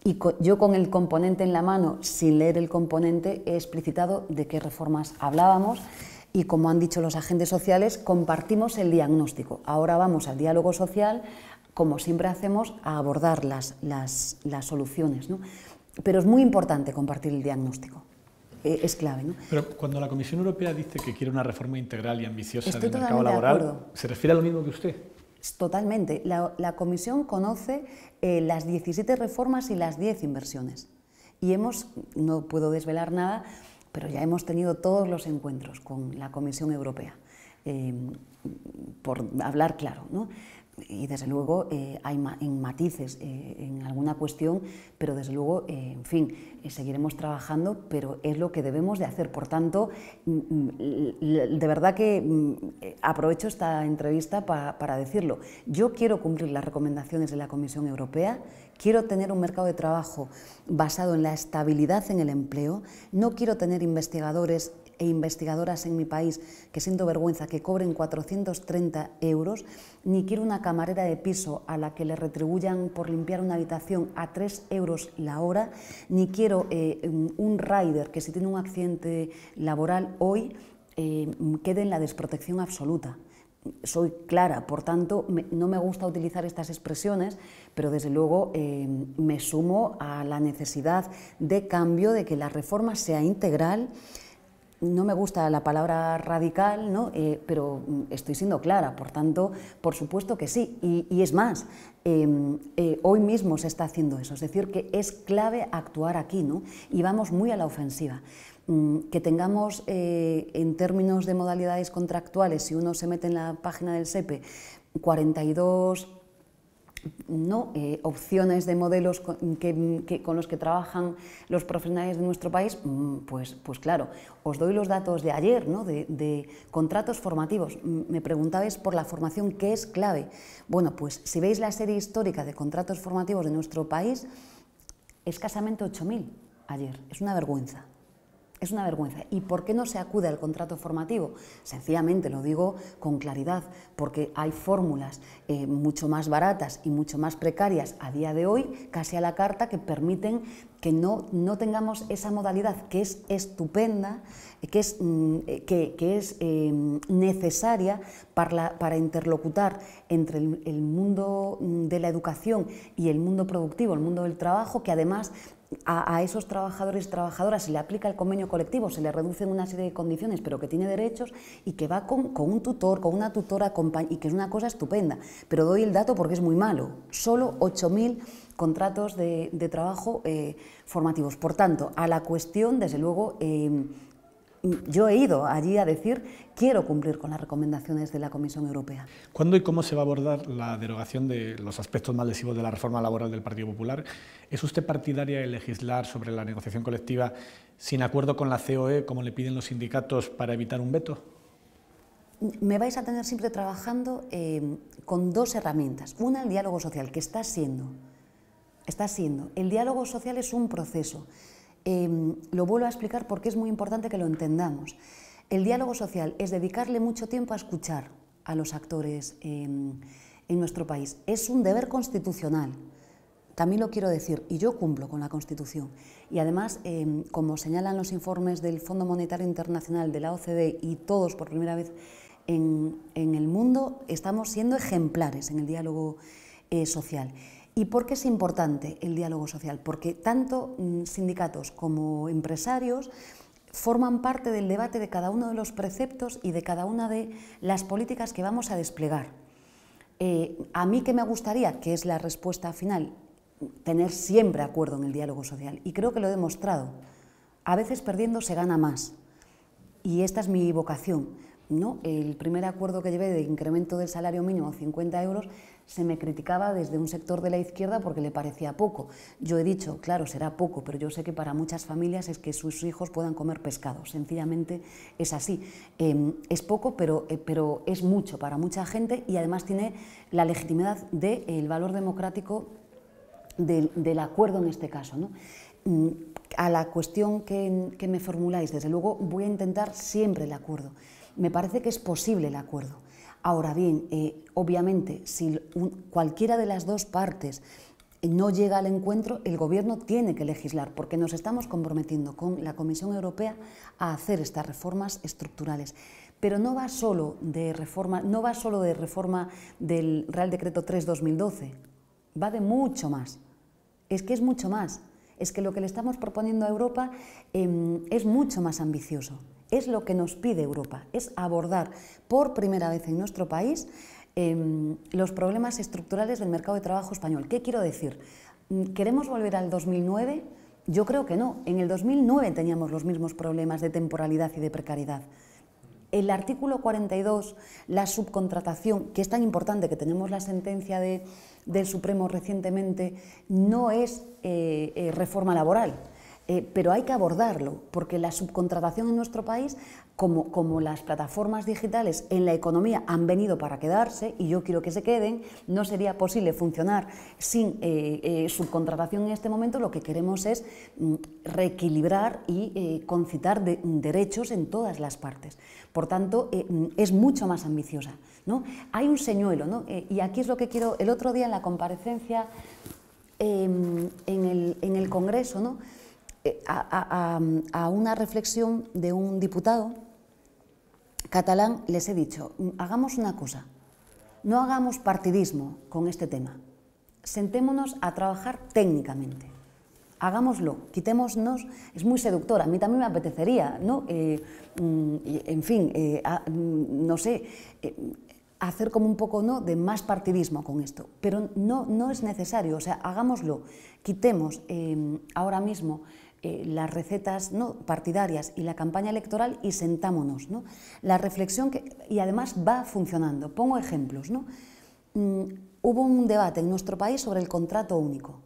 y yo con el componente en la mano, sin leer el componente, he explicitado de qué reformas hablábamos y, como han dicho los agentes sociales, compartimos el diagnóstico. Ahora vamos al diálogo social, como siempre hacemos, a abordar las, soluciones. Pero es muy importante compartir el diagnóstico. E, es clave. Pero cuando la Comisión Europea dice que quiere una reforma integral y ambiciosa del mercado laboral, ¿se refiere a lo mismo que usted? Totalmente. La, Comisión conoce eh, las 17 reformas y las 10 inversiones. Y hemos, no puedo desvelar nada, pero ya hemos tenido todos los encuentros con la Comisión Europea, eh, por hablar claro. ¿no? y desde luego eh, hay matices eh, en alguna cuestión, pero desde luego, eh, en fin, seguiremos trabajando, pero es lo que debemos de hacer. Por tanto, mm, mm, de verdad que mm, aprovecho esta entrevista para decirlo. Yo quiero cumplir las recomendaciones de la Comisión Europea, quiero tener un mercado de trabajo basado en la estabilidad en el empleo, no quiero tener investigadores e investigadoras en mi país que siento vergüenza que cobren 430 euros, ni quiero una camarera de piso a la que le retribuyan por limpiar una habitación a 3 euros la hora, ni quiero eh, un rider que si tiene un accidente laboral hoy eh, quede en la desprotección absoluta soy clara, por tanto, no me gusta utilizar estas expresiones, pero desde luego eh, me sumo a la necesidad de cambio, de que la reforma sea integral, no me gusta la palabra radical, ¿no? Eh, pero mm, estoy siendo clara, por tanto, por supuesto que sí. Y, es más, em, eh, hoy mismo se está haciendo eso, es decir, que es clave actuar aquí, ¿no? y vamos muy a la ofensiva. Mm, que tengamos, eh, en términos de modalidades contractuales, si uno se mete en la página del SEPE, 42 no, eh, opciones de modelos con, que, con los que trabajan los profesionales de nuestro país, mm, pues, pues claro, os doy los datos de ayer, ¿no? de, de contratos formativos. Mm, me preguntabais por la formación, que es clave? Bueno, pues si veis la serie histórica de contratos formativos de nuestro país, escasamente 8.000 ayer, es una vergüenza. Es una vergüenza. ¿Y por qué no se acude al contrato formativo? Sencillamente, lo digo con claridad, porque hay fórmulas eh, mucho más baratas y mucho más precarias a día de hoy, casi a la carta, que permiten que no, no tengamos esa modalidad que es estupenda, que es, mm, eh, que, es em, necesaria para, para, interlocutar entre el, mundo mm, de la educación y el mundo productivo, el mundo del trabajo, que además a, esos trabajadores y trabajadoras se le aplica el convenio colectivo, se le reducen una serie de condiciones, pero que tiene derechos y que va con, un tutor, con una tutora, y que es una cosa estupenda. Pero doy el dato porque es muy malo. Solo 8.000 contratos de, trabajo eh, formativos. Por tanto, a la cuestión, desde luego, eh, yo he ido allí a decir quiero cumplir con las recomendaciones de la Comisión Europea. ¿Cuándo y cómo se va a abordar la derogación de los aspectos más lesivos de la reforma laboral del Partido Popular? ¿Es usted partidaria de legislar sobre la negociación colectiva sin acuerdo con la COE, como le piden los sindicatos, para evitar un veto? Me vais a tener siempre trabajando eh, con dos herramientas. Una, el diálogo social, que está siendo. Está siendo. El diálogo social es un proceso. Em, lo vuelvo a explicar porque es muy importante que lo entendamos. El diálogo social es dedicarle mucho tiempo a escuchar a los actores em, en nuestro país. Es un deber constitucional, también lo quiero decir, y yo cumplo con la Constitución. Y además, em, como señalan los informes del Fondo Monetario Internacional, de la OCDE y todos por primera vez en el mundo, estamos siendo ejemplares en el diálogo eh, social. ¿Y por qué es importante el diálogo social? Porque tanto mm, sindicatos como empresarios forman parte del debate de cada uno de los preceptos y de cada una de las políticas que vamos a desplegar. Eh, a mí que me gustaría, que es la respuesta final, tener siempre acuerdo en el diálogo social. Y creo que lo he demostrado. A veces perdiendo se gana más. Y esta es mi vocación. ¿no? El primer acuerdo que llevé de incremento del salario mínimo a 50 euros se me criticaba desde un sector de la izquierda porque le parecía poco. Yo he dicho, claro, será poco, pero yo sé que para muchas familias es que sus hijos puedan comer pescado. Sencillamente es así. Em, es poco, pero, eh, pero es mucho para mucha gente y además tiene la legitimidad del valor democrático del, acuerdo en este caso. Mm, a la cuestión que, que me formuláis, desde luego voy a intentar siempre el acuerdo. Me parece que es posible el acuerdo Ahora bien, eh, obviamente, si cualquiera de las dos partes eh, no llega al encuentro, el Gobierno tiene que legislar, porque nos estamos comprometiendo con la Comisión Europea a hacer estas reformas estructurales. Pero no va solo de reforma, no va solo de reforma del Real Decreto 3-2012, va de mucho más. Es que es mucho más. Es que lo que le estamos proponiendo a Europa em, es mucho más ambicioso. Es lo que nos pide Europa, es abordar por primera vez en nuestro país em, los problemas estructurales del mercado de trabajo español. ¿Qué quiero decir? Mm, ¿Queremos volver al 2009? Yo creo que no. En el 2009 teníamos los mismos problemas de temporalidad y de precariedad. El artículo 42, la subcontratación, que es tan importante que tenemos la sentencia del Supremo recientemente, no es eh, eh, reforma laboral eh, pero hay que abordarlo, porque la subcontratación en nuestro país, como, las plataformas digitales en la economía han venido para quedarse, y yo quiero que se queden, no sería posible funcionar sin eh, eh, subcontratación en este momento. Lo que queremos es mm, reequilibrar y concitar derechos en todas las partes. Por tanto, mm, es mucho más ambiciosa. ¿no? Hay un señuelo, ¿no? y aquí es lo que quiero, el otro día en la comparecencia em, en el, en el Congreso, ¿no? a, una reflexión de un diputado catalán les he dicho, hagamos una cosa, no hagamos partidismo con este tema, sentémonos a trabajar técnicamente hagámoslo, quitémonos, es muy seductora, a mí también me apetecería, ¿no? Eh, mm, en fin, eh, mm, no sé, eh, hacer como un poco ¿no? de más partidismo con esto, pero no, no es necesario, o sea, hagámoslo, quitemos ahora mismo eh, las recetas ¿no? partidarias y la campaña electoral y sentámonos. ¿no? La reflexión que, y además va funcionando. Pongo ejemplos. ¿no? Mm, hubo un debate en nuestro país sobre el contrato único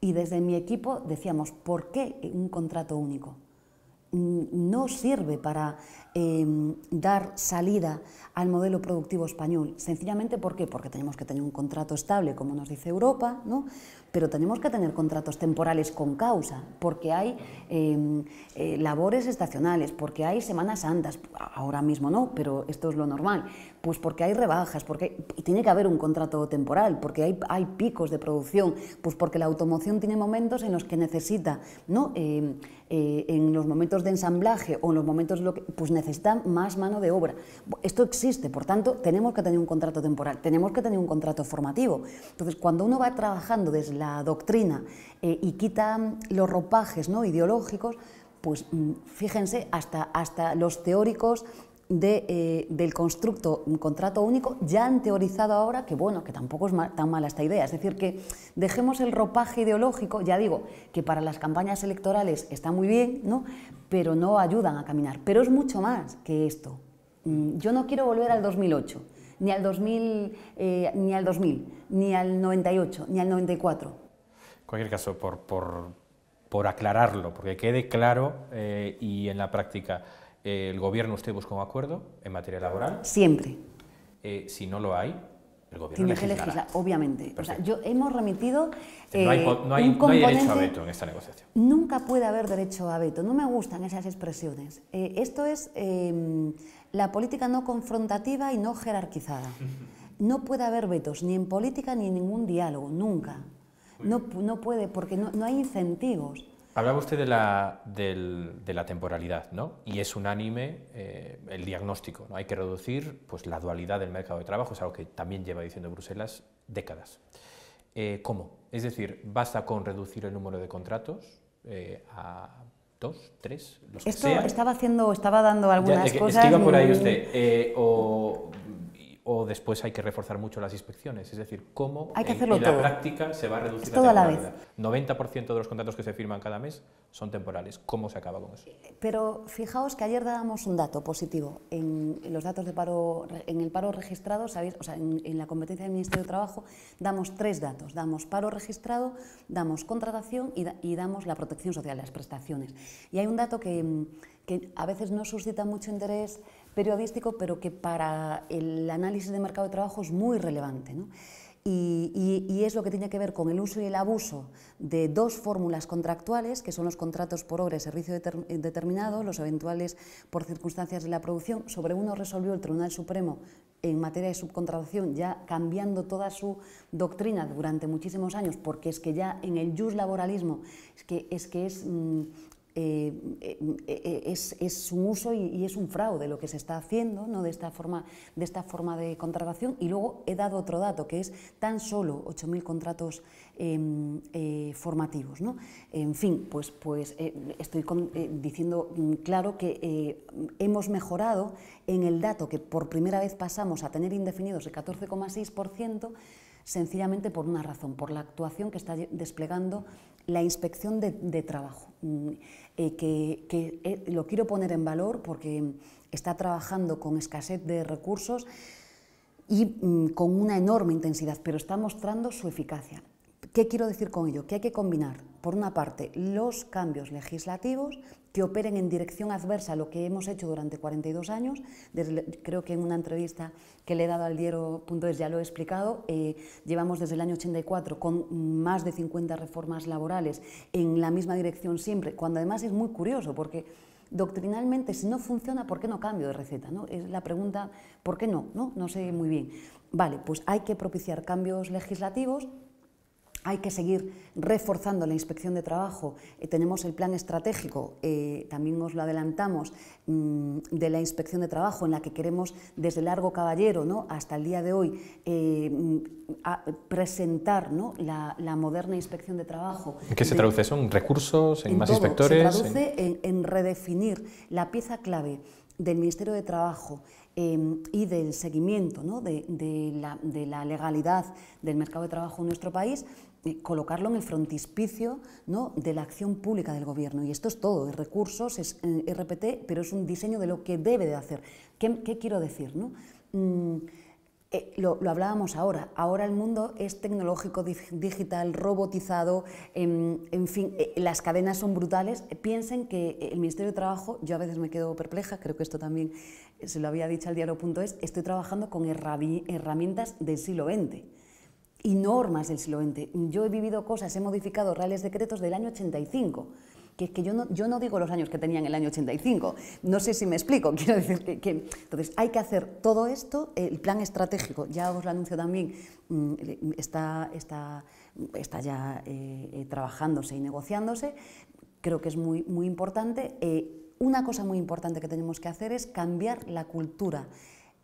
y desde mi equipo decíamos, ¿por qué un contrato único? Mm, no sirve para em, dar salida al modelo productivo español. Sencillamente, ¿por qué? Porque tenemos que tener un contrato estable, como nos dice Europa, ¿no? pero tenemos que tener contratos temporales con causa, porque hay em, eh, labores estacionales, porque hay Semanas Santas, ahora mismo no, pero esto es lo normal, pues porque hay rebajas, porque tiene que haber un contrato temporal, porque hay, hay, picos de producción, pues porque la automoción tiene momentos en los que necesita, ¿no? Eh, eh, en los momentos de ensamblaje o en los momentos, lo que, pues necesita más mano de obra. Esto existe, por tanto, tenemos que tener un contrato temporal, tenemos que tener un contrato formativo. Entonces, cuando uno va trabajando desde la doctrina eh, y quita los ropajes ¿no? ideológicos, pues mm, fíjense, hasta, hasta los teóricos de, eh, del constructo un contrato único, ya han teorizado ahora que, bueno, que tampoco es tan mala esta idea. Es decir, que dejemos el ropaje ideológico, ya digo, que para las campañas electorales está muy bien, ¿no? pero no ayudan a caminar. Pero es mucho más que esto. Mm, yo no quiero volver al 2008, ni al 2000, eh, ni al 2000, ni al 98, ni al 94. En cualquier caso, por, aclararlo, porque quede claro eh, y en la práctica ¿El gobierno usted busca un acuerdo en materia laboral? Siempre. Eh, si no lo hay, el gobierno Tiene que legislar, obviamente. O sea, yo, hemos remitido. no, hay, eh, no, hay, derecho a veto en esta negociación. Nunca puede haber derecho a veto. No me gustan esas expresiones. Eh, esto es em, la política no confrontativa y no jerarquizada. No puede haber vetos, ni en política ni en ningún diálogo, nunca. No, no puede, porque no hay incentivos. Hablaba usted de la, de la, temporalidad, ¿no? Y es unánime eh, el diagnóstico, ¿no? Hay que reducir pues, la dualidad del mercado de trabajo, es algo que también lleva diciendo Bruselas décadas. Eh, ¿Cómo? Es decir, ¿basta con reducir el número de contratos eh, a dos, tres, Esto estaba haciendo, estaba dando algunas cosas... por ahí usted, o o después hay que reforzar mucho las inspecciones. Es decir, cómo en, la práctica se va a reducir la A la vez. 90% de los contratos que se firman cada mes son temporales. ¿Cómo se acaba con eso? Pero fijaos que ayer dábamos un dato positivo en los datos de paro, en el paro registrado, ¿sabéis? en, la competencia del Ministerio de Trabajo damos tres datos. Damos paro registrado, damos contratación y, damos la protección social, las prestaciones. Y hay un dato que a veces no suscita mucho interés periodístico, pero que para el análisis de mercado de trabajo es muy relevante. ¿no? Y, es lo que tiene que ver con el uso y el abuso de dos fórmulas contractuales, que son los contratos por obra y servicio determinado, los eventuales por circunstancias de la producción. Sobre uno resolvió el Tribunal Supremo en materia de subcontratación, ya cambiando toda su doctrina durante muchísimos años, porque es que ya en el jus laboralismo es que es, que es mm, eh, eh, eh, es, un uso y, es un fraude lo que se está haciendo de, esta forma, de contratación. Y luego he dado otro dato, que es tan solo 8.000 contratos em, formativos. En fin, pues, pues estoy diciendo mm, claro que hemos mejorado en el dato que por primera vez pasamos a tener indefinidos el 14,6%, sencillamente por una razón, por la actuación que está desplegando la inspección de, trabajo, mm, eh, que, eh, lo quiero poner en valor porque está trabajando con escasez de recursos y mm, con una enorme intensidad, pero está mostrando su eficacia. ¿Qué quiero decir con ello? Que hay que combinar, por una parte, los cambios legislativos que operen en dirección adversa a lo que hemos hecho durante 42 años. creo que en una entrevista que le he dado al diario.es ya lo he explicado. Eh, llevamos desde el año 84 con más de 50 reformas laborales en la misma dirección siempre, cuando además es muy curioso porque doctrinalmente, si no funciona, ¿por qué no cambio de receta? ¿no? Es la pregunta, ¿por qué no? no? No sé muy bien. Vale, pues hay que propiciar cambios legislativos hay que seguir reforzando la inspección de trabajo. Eh, tenemos el plan estratégico, eh, también os lo adelantamos, mm, de la inspección de trabajo, en la que queremos desde Largo Caballero hasta el día de hoy eh, mm, presentar la, moderna inspección de trabajo. ¿En qué se traduce Son ¿En recursos? ¿En, más inspectores? Se traduce en... redefinir la pieza clave del Ministerio de Trabajo em, y del seguimiento de, la, legalidad del mercado de trabajo en nuestro país colocarlo en el frontispicio ¿no? de la acción pública del gobierno. Y esto es todo, es recursos, es eh, RPT, pero es un diseño de lo que debe de hacer. ¿Qué, quiero decir? ¿no? Mm, eh, lo, hablábamos ahora, ahora el mundo es tecnológico, digital, robotizado, em, en, fin, eh, las cadenas son brutales. Piensen que el Ministerio de Trabajo, yo a veces me quedo perpleja, creo que esto también se lo había dicho al diario.es, estoy trabajando con herramientas del siglo XX y normas del siglo XX. Yo he vivido cosas, he modificado reales decretos del año 85 que es que yo no, digo los años que tenían el año 85, no sé si me explico, quiero decir que, entonces hay que hacer todo esto, el plan estratégico, ya os lo anuncio también, mm, está, ya eh, eh, trabajándose y negociándose, creo que es muy, muy importante. Eh, una cosa muy importante que tenemos que hacer es cambiar la cultura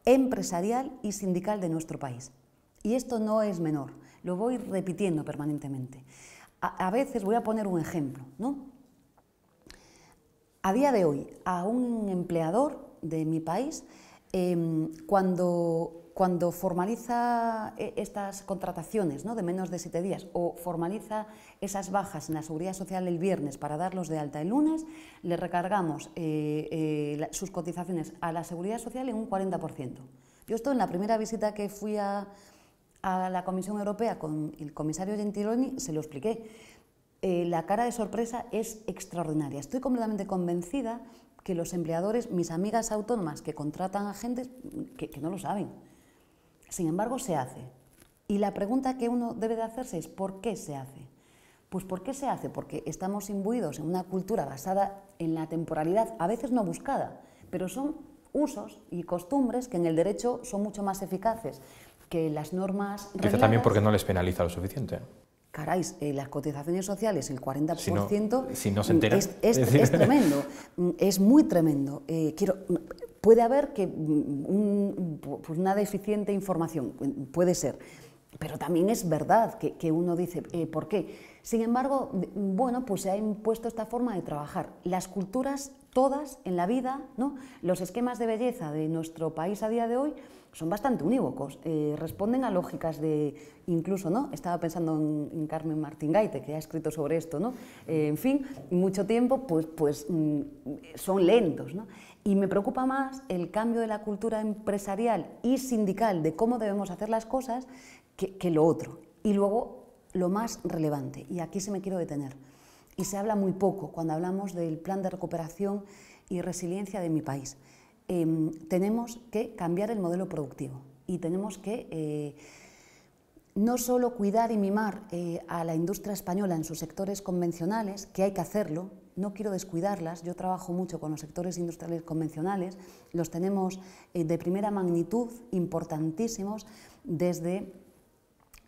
empresarial y sindical de nuestro país. Y esto no es menor, lo voy repitiendo permanentemente. A, veces voy a poner un ejemplo, ¿no? A día de hoy, a un empleador de mi país, em, cuando, cuando, formaliza eh, estas contrataciones ¿no? de menos de siete días o formaliza esas bajas en la seguridad social el viernes para darlos de alta el lunes, le recargamos eh, eh, sus cotizaciones a la seguridad social en un 40%. Yo esto en la primera visita que fui a, a la Comisión Europea con el comisario Gentiloni, se lo expliqué. Eh, la cara de sorpresa es extraordinaria. Estoy completamente convencida que los empleadores, mis amigas autónomas que contratan agentes, que, que no lo saben. Sin embargo, se hace. Y la pregunta que uno debe de hacerse es ¿por qué se hace? Pues ¿por qué se hace? Porque estamos imbuidos en una cultura basada en la temporalidad, a veces no buscada, pero son usos y costumbres que en el derecho son mucho más eficaces que las normas... Regladas, también porque no les penaliza lo suficiente. Caray, eh, las cotizaciones sociales, el 40%, si no, si se enteran. Es, tremendo, mm, es muy tremendo. Eh, quiero, mm, puede haber que mm, pues una deficiente información, puede ser, pero también es verdad que, uno dice, eh, ¿por qué? Sin embargo, bueno, pues se ha impuesto esta forma de trabajar. Las culturas, todas en la vida, ¿no? los esquemas de belleza de nuestro país a día de hoy, son bastante unívocos, eh, responden a lógicas de, incluso, ¿no? Estaba pensando en, Carmen Martín Gaite, que ha escrito sobre esto, ¿no? Eh, en fin, mucho tiempo, pues, pues mm, son lentos, ¿no? Y me preocupa más el cambio de la cultura empresarial y sindical de cómo debemos hacer las cosas que, que lo otro. Y luego, lo más relevante, y aquí se me quiero detener, y se habla muy poco cuando hablamos del plan de recuperación y resiliencia de mi país. Em, tenemos que cambiar el modelo productivo y tenemos que eh, no solo cuidar y mimar eh, a la industria española en sus sectores convencionales, que hay que hacerlo, no quiero descuidarlas, yo trabajo mucho con los sectores industriales convencionales, los tenemos eh, de primera magnitud, importantísimos, desde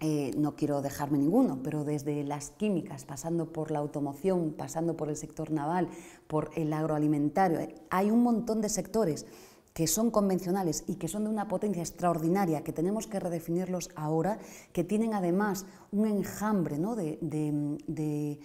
eh, no quiero dejarme ninguno, pero desde las químicas, pasando por la automoción, pasando por el sector naval, por el agroalimentario, hay un montón de sectores que son convencionales y que son de una potencia extraordinaria, que tenemos que redefinirlos ahora, que tienen además un enjambre de,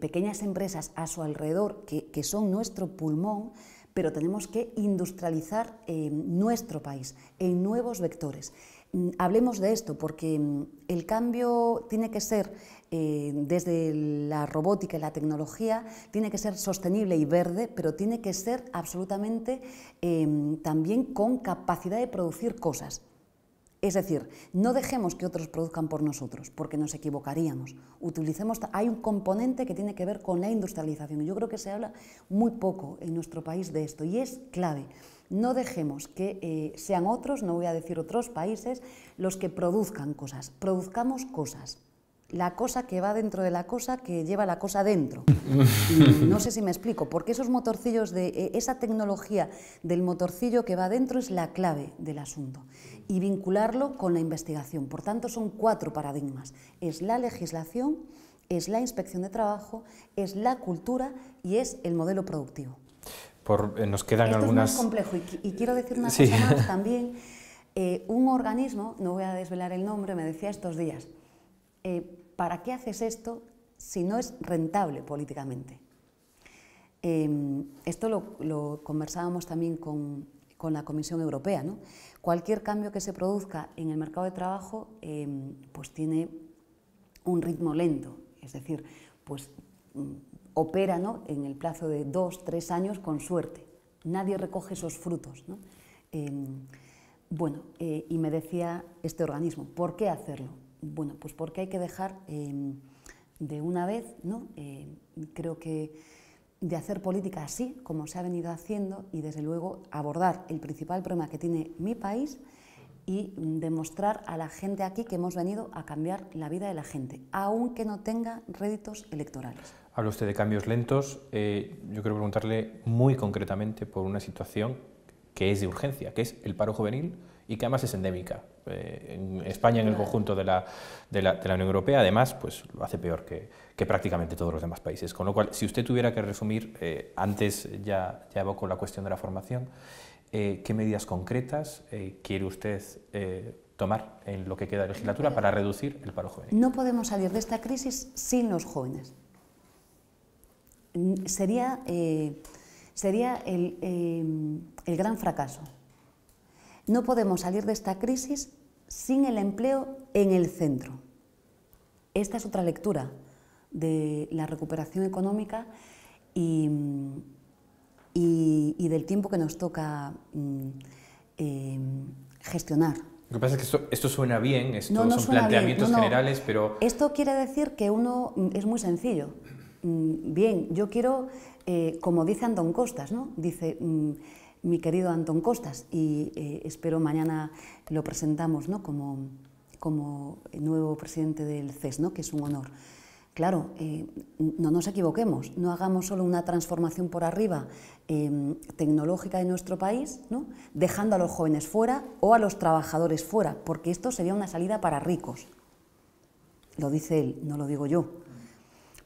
pequeñas empresas a su alrededor, que, son nuestro pulmón, pero tenemos que industrializar eh, nuestro país en nuevos vectores. Mm, hablemos de esto, porque mm, el cambio tiene que ser, eh, desde la robótica y la tecnología, tiene que ser sostenible y verde, pero tiene que ser absolutamente em, también con capacidad de producir cosas. Es decir, no dejemos que otros produzcan por nosotros, porque nos equivocaríamos. Utilicemos, hay un componente que tiene que ver con la industrialización. Yo creo que se habla muy poco en nuestro país de esto y es clave. No dejemos que eh, sean otros, no voy a decir otros países, los que produzcan cosas. Produzcamos cosas la cosa que va dentro de la cosa que lleva la cosa dentro. no sé si me explico, porque esos motorcillos de eh, esa tecnología del motorcillo que va dentro es la clave del asunto y vincularlo con la investigación. Por tanto, son cuatro paradigmas. Es la legislación, es la inspección de trabajo, es la cultura y es el modelo productivo. Eh, nos quedan algunas... Es complejo y, quiero decir una cosa más también. Eh, un organismo, no voy a desvelar el nombre, me decía estos días, ¿para qué haces esto si no es rentable políticamente? Em, esto lo, conversábamos también con, la Comisión Europea. Cualquier cambio que se produzca en el mercado de trabajo em, pues tiene un ritmo lento, es decir, pues mm, opera en el plazo de dos, tres años con suerte. Nadie recoge esos frutos. Em, bueno, eh, y me decía este organismo, ¿por qué hacerlo? bueno, pues porque hay que dejar em, de una vez, ¿no? Em, creo que de hacer política así, como se ha venido haciendo, y desde luego abordar el principal problema que tiene mi país y demostrar a la gente aquí que hemos venido a cambiar la vida de la gente, aunque no tenga réditos electorales. Habla usted de cambios lentos. Eh, yo quiero preguntarle muy concretamente por una situación que es de urgencia, que es el paro juvenil y que además es endémica. Eh, en España, en el conjunto de la, de, la, Unión Europea, además, pues lo hace peor que, que, prácticamente todos los demás países. Con lo cual, si usted tuviera que resumir, eh, antes ya, ya la cuestión de la formación, eh, ¿qué medidas concretas quiere usted tomar en lo que queda de legislatura para reducir el paro juvenil? No podemos salir de esta crisis sin los jóvenes. Sería, el gran fracaso no podemos salir de esta crisis sin el empleo en el centro. Esta es otra lectura de la recuperación económica y, del tiempo que nos toca mm, eh, gestionar. Lo que pasa es que esto, suena bien, estos son planteamientos generales, pero... Esto quiere decir que uno mm, es muy sencillo. Mm, bien, yo quiero, eh, como dice don Costas, ¿no? Dice, mi querido Anton Costas y eh, espero mañana lo presentamos ¿no? como, como nuevo presidente del CES, que es un honor. Claro, eh, no nos equivoquemos, no hagamos solo una transformación por arriba eh, tecnológica de nuestro país, dejando a los jóvenes fuera o a los trabajadores fuera, porque esto sería una salida para ricos. Lo dice él, no lo digo yo.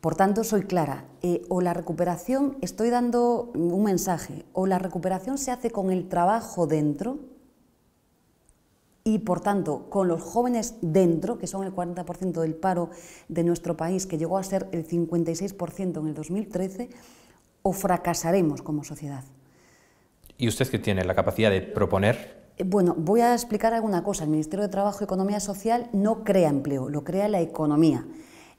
Por tanto, soy clara, eh, o la recuperación, estoy dando un mensaje, o la recuperación se hace con el trabajo dentro y, por tanto, con los jóvenes dentro, que son el 40% del paro de nuestro país, que llegó a ser el 56% en el 2013, o fracasaremos como sociedad. ¿Y usted qué tiene la capacidad de proponer? Eh, bueno, voy a explicar alguna cosa. El Ministerio de Trabajo, y Economía Social no crea empleo, lo crea la economía.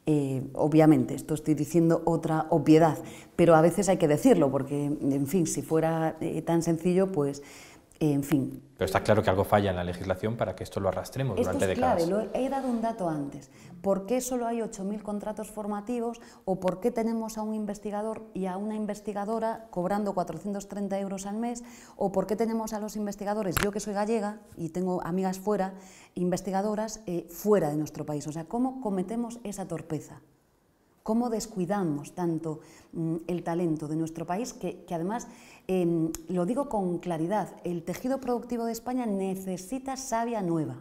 Eh, obviamente, esto estoy diciendo otra obviedad, pero a veces hay que decirlo porque, en fin, si fuera eh, tan sencillo, pues en fin. Pero está claro que algo falla en la legislación para que esto lo arrastremos durante es décadas. Claro, he, dado un dato antes. ¿Por qué solo hay 8.000 contratos formativos o por qué tenemos a un investigador y a una investigadora cobrando 430 euros al mes? ¿O por qué tenemos a los investigadores, yo que soy gallega y tengo amigas fuera, investigadoras eh, fuera de nuestro país? O sea, ¿cómo cometemos esa torpeza? ¿Cómo descuidamos tanto mm, el talento de nuestro país que además Em, lo digo con claridad, el tejido productivo de España necesita savia nueva,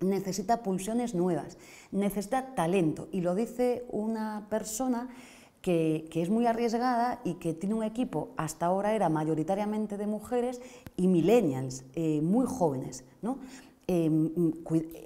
necesita pulsiones nuevas, necesita talento. Y lo dice una persona que, es muy arriesgada y que tiene un equipo, hasta ahora era mayoritariamente de mujeres y millennials, eh, muy jóvenes. ¿no? Em,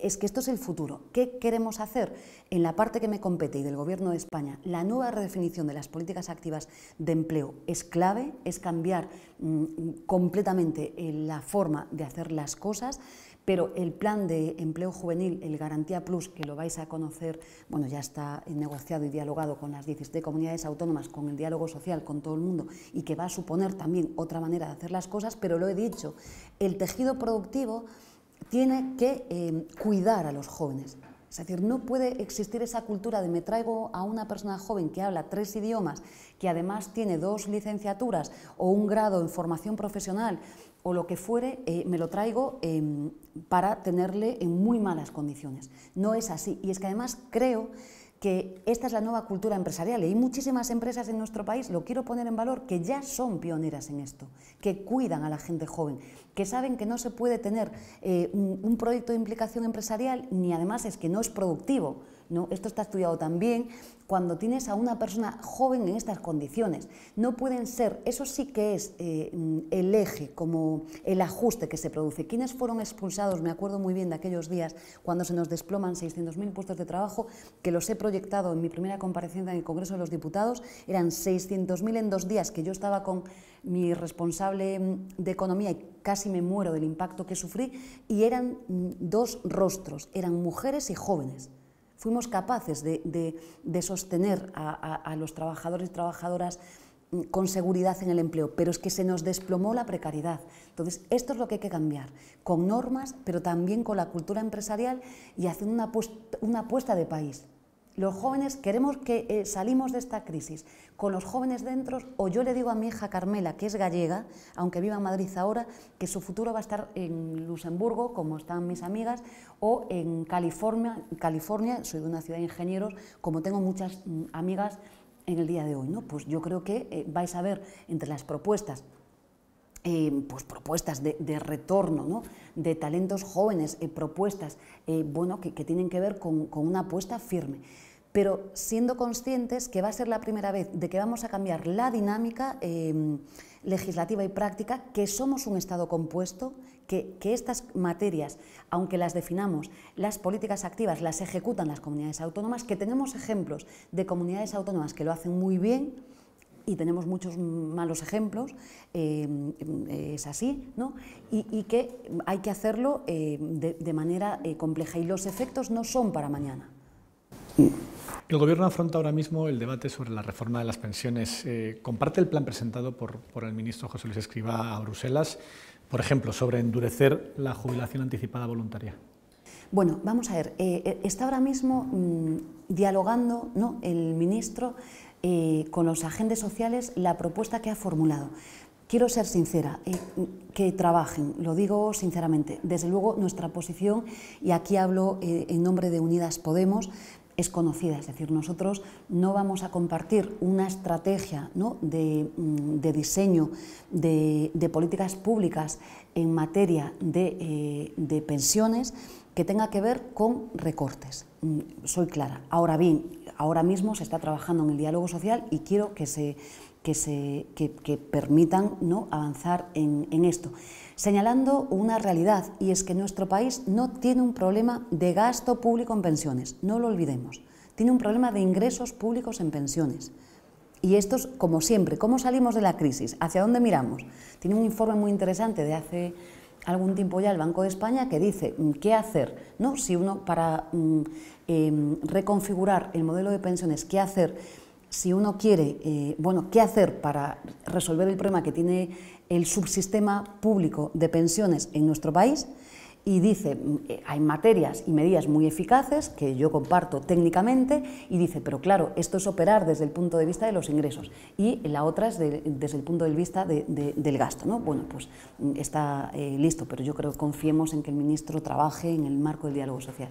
es que esto es el futuro. ¿Qué queremos hacer? En la parte que me compete y del Gobierno de España, la nueva redefinición de las políticas activas de empleo es clave, es cambiar mm, completamente eh, la forma de hacer las cosas pero el plan de empleo juvenil, el Garantía Plus, que lo vais a conocer, bueno, ya está negociado y dialogado con las 17 comunidades autónomas, con el diálogo social, con todo el mundo, y que va a suponer también otra manera de hacer las cosas, pero lo he dicho, el tejido productivo tiene que em, cuidar a los jóvenes. Es decir, no puede existir esa cultura de me traigo a una persona joven que habla tres idiomas, que además tiene dos licenciaturas o un grado en formación profesional o lo que fuere, eh, me lo traigo em, para tenerle en muy malas condiciones. No es así. Y es que además creo que esta es la nueva cultura empresarial y hay muchísimas empresas en nuestro país, lo quiero poner en valor, que ya son pioneras en esto, que cuidan a la gente joven, que saben que no se puede tener eh, un proyecto de implicación empresarial ni además es que no es productivo esto está estudiado también. Cuando tienes a una persona joven en estas condiciones, no pueden ser, eso sí que es eh, mm, el eje, como el ajuste que se produce. Quienes fueron expulsados? Me acuerdo muy bien de aquellos días cuando se nos desploman 600.000 puestos de trabajo, que los he proyectado en mi primera comparecencia en el Congreso de los Diputados, eran 600.000 en dos días, que yo estaba con mi responsable mm, de economía y casi me muero del impacto que sufrí, y eran mm, dos rostros, eran mujeres y jóvenes fuimos capaces de, sostener a, los trabajadores y trabajadoras mm, con seguridad en el empleo, pero es que se nos desplomó la precariedad. Entonces, esto es lo que hay que cambiar, con normas, pero también con la cultura empresarial y haciendo una apuesta de país los jóvenes queremos que eh, salimos de esta crisis con los jóvenes dentro, o yo le digo a mi hija Carmela, que es gallega, aunque viva en Madrid ahora, que su futuro va a estar en Luxemburgo, como están mis amigas, o en California, California soy de una ciudad de ingenieros, como tengo muchas mm, amigas en el día de hoy. ¿no? Pues yo creo que eh, vais a ver entre las propuestas Em, pues propuestas de, retorno de talentos jóvenes, eh, propuestas eh, bueno, que, tienen que ver con, una apuesta firme. Pero siendo conscientes que va a ser la primera vez de que vamos a cambiar la dinámica em, legislativa y práctica, que somos un Estado compuesto, que, estas materias, aunque las definamos, las políticas activas las ejecutan las comunidades autónomas, que tenemos ejemplos de comunidades autónomas que lo hacen muy bien y tenemos muchos malos ejemplos, eh, eh, es así, ¿no? Y, que hay que hacerlo eh, de, manera compleja y los efectos no son para mañana. El Gobierno afronta ahora mismo el debate sobre la reforma de las pensiones. ¿Comparte el plan presentado por, el ministro José Luis Escriba a Bruselas, por ejemplo, sobre endurecer la jubilación anticipada voluntaria? Bueno, vamos a ver, está ahora mismo mm, dialogando ¿no? el ministro eh, con los agentes sociales la propuesta que ha formulado. Quiero ser sincera, eh, que trabajen, lo digo sinceramente. Desde luego nuestra posición, y aquí hablo eh, en nombre de Unidas Podemos, es conocida, es decir, nosotros no vamos a compartir una estrategia mm, de, diseño de, políticas públicas en materia de, pensiones que tenga que ver con recortes. Mm, soy clara. Ahora bien, ahora mismo se está trabajando en el diálogo social y quiero que se que, se, permitan ¿no? avanzar en, en, esto, señalando una realidad, y es que nuestro país no tiene un problema de gasto público en pensiones, no lo olvidemos, tiene un problema de ingresos públicos en pensiones. Y esto es como siempre, ¿cómo salimos de la crisis? ¿Hacia dónde miramos? Tiene un informe muy interesante de hace algún tiempo ya el Banco de España que dice mm, qué hacer, ¿no? Si uno para mm, Em, reconfigurar el modelo de pensiones, qué hacer si uno quiere, eh, bueno, qué hacer para resolver el problema que tiene el subsistema público de pensiones en nuestro país. Y dice, mm, hay materias y medidas muy eficaces que yo comparto técnicamente y dice, pero claro, esto es operar desde el punto de vista de los ingresos y la otra es desde el punto de vista del gasto. ¿no? Bueno, pues mm, está eh, listo, pero yo creo que confiemos en que el ministro trabaje en el marco del diálogo social.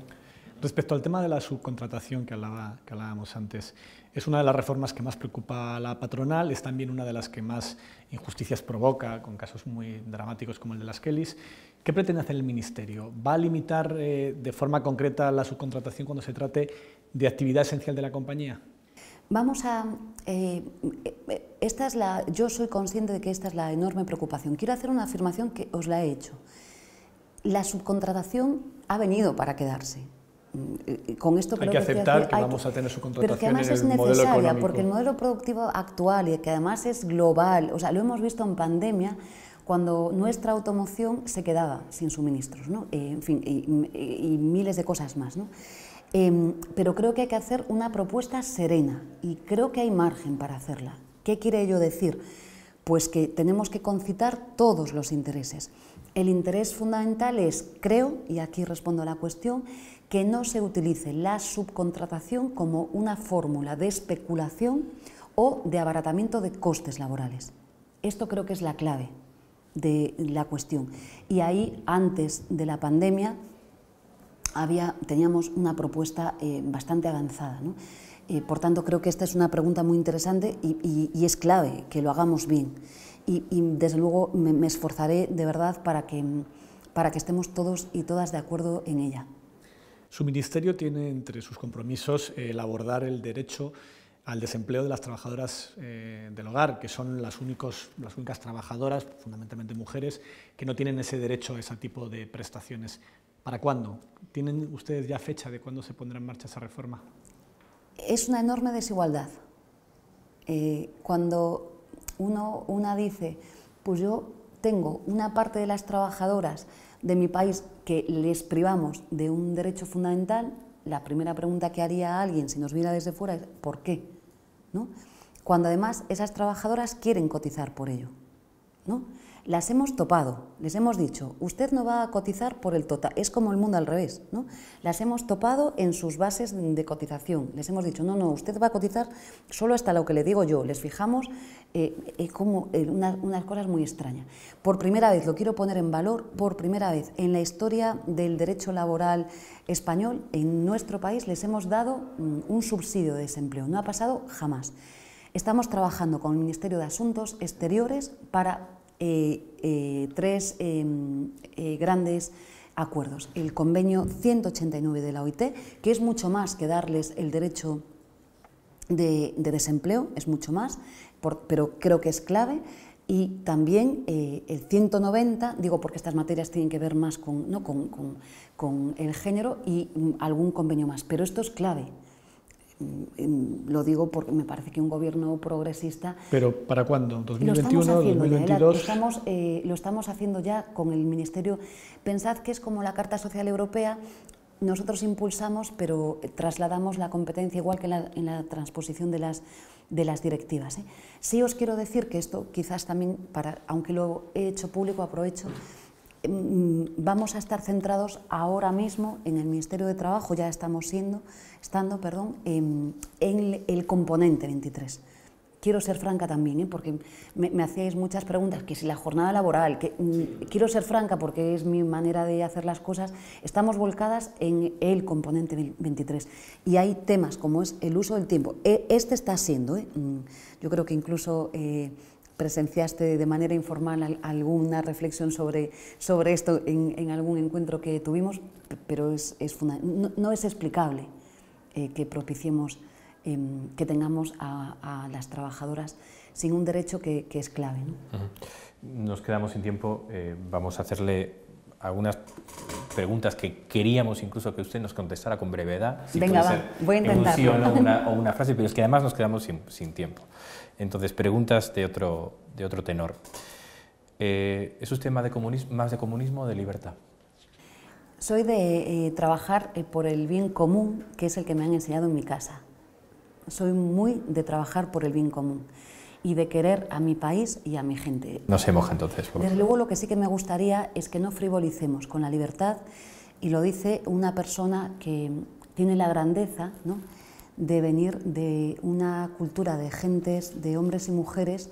Respecto al tema de la subcontratación que, hablábamos antes, es una de las reformas que más preocupa a la patronal, es también una de las que más injusticias provoca, con casos muy dramáticos como el de las Kellys. ¿Qué pretende hacer el Ministerio? ¿Va a limitar eh, de forma concreta la subcontratación cuando se trate de actividad esencial de la compañía? Vamos a. Eh, eh, esta es la, yo soy consciente de que esta es la enorme preocupación. Quiero hacer una afirmación que os la he hecho. La subcontratación ha venido para quedarse. Mm, con esto hay que aceptar que, vamos a tener su contratación pero que además es necesaria porque el modelo productivo actual y que además es global o sea lo hemos visto en pandemia cuando nuestra automoción se quedaba sin suministros ¿no? Eh, en fin y, miles de cosas más em, pero creo que hay que hacer una propuesta serena y creo que hay margen para hacerla qué quiere ello decir pues que tenemos que concitar todos los intereses el interés fundamental es, creo, y aquí respondo a la cuestión, que no se utilice la subcontratación como una fórmula de especulación o de abaratamiento de costes laborales. Esto creo que es la clave de la cuestión. Y ahí, antes de la pandemia, había, teníamos una propuesta eh, bastante avanzada. Eh, por tanto, creo que esta es una pregunta muy interesante y es clave que lo hagamos bien y, desde luego me, esforzaré de verdad para que, para que estemos todos y todas de acuerdo en ella. Su ministerio tiene entre sus compromisos eh, el abordar el derecho al desempleo de las trabajadoras eh, del hogar, que son las, únicos, las únicas trabajadoras, fundamentalmente mujeres, que no tienen ese derecho a ese tipo de prestaciones. ¿Para cuándo? ¿Tienen ustedes ya fecha de cuándo se pondrá en marcha esa reforma? Es una enorme desigualdad. Eh, cuando uno, una dice, pues yo tengo una parte de las trabajadoras de mi país que les privamos de un derecho fundamental, la primera pregunta que haría alguien si nos mira desde fuera es ¿por qué? ¿No? Cuando además esas trabajadoras quieren cotizar por ello. ¿no? las hemos topado, les hemos dicho, usted no va a cotizar por el total, es como el mundo al revés, ¿no? Las hemos topado en sus bases de cotización, les hemos dicho, no, no, usted va a cotizar solo hasta lo que le digo yo, les fijamos eh, eh como eh, unas, unas cosas muy extrañas. Por primera vez, lo quiero poner en valor, por primera vez en la historia del derecho laboral español, en nuestro país les hemos dado mm, un subsidio de desempleo, no ha pasado jamás. Estamos trabajando con el Ministerio de Asuntos Exteriores para eh, eh, tres em, eh, grandes acuerdos. El convenio 189 de la OIT, que es mucho más que darles el derecho de, desempleo, es mucho más, pero creo que es clave. Y también el 190, digo porque estas materias tienen que ver más con, con el género y mm, algún convenio más, pero esto es clave, lo digo porque me parece que un gobierno progresista... Pero ¿para cuándo? ¿2021? 2022? Eh, lo estamos haciendo ya con el Ministerio. Pensad que es como la Carta Social Europea, nosotros impulsamos, pero trasladamos la competencia igual que en la, en la transposición de las, de las directivas. ¿eh? Sí os quiero decir que esto quizás también, para, aunque lo he hecho público, aprovecho Mm, vamos a estar centrados ahora mismo en el Ministerio de Trabajo, ya estamos siendo, estando perdón, en, el componente 23. Quiero ser franca también, ¿eh? porque me, hacéis muchas preguntas, que si la jornada laboral, que mm, quiero ser franca porque es mi manera de hacer las cosas, estamos volcadas en el componente 23. Y hay temas como es el uso del tiempo. E, este está siendo, ¿eh? mm, yo creo que incluso... Eh, presenciaste de manera informal alguna reflexión sobre, sobre esto en, algún encuentro que tuvimos, pero es, es no, es explicable eh, que propiciemos em, que tengamos a, las trabajadoras sin un derecho que, es clave. Nos quedamos sin tiempo, eh, vamos a hacerle algunas preguntas que queríamos incluso que usted nos contestara con brevedad. Venga, voy a intentar. Un una, una, frase, pero es que además nos quedamos sin tiempo. Entonces, preguntas de otro, de otro tenor. Eh, ¿Es usted más de, comunismo, más de comunismo o de libertad? Soy de eh, trabajar eh, por el bien común, que es el que me han enseñado en mi casa. Soy muy de trabajar por el bien común y de querer a mi país y a mi gente. No se moja entonces. Desde luego lo que sí que me gustaría es que no frivolicemos con la libertad y lo dice una persona que tiene la grandeza ¿no? de venir de una cultura de gentes, de hombres y mujeres,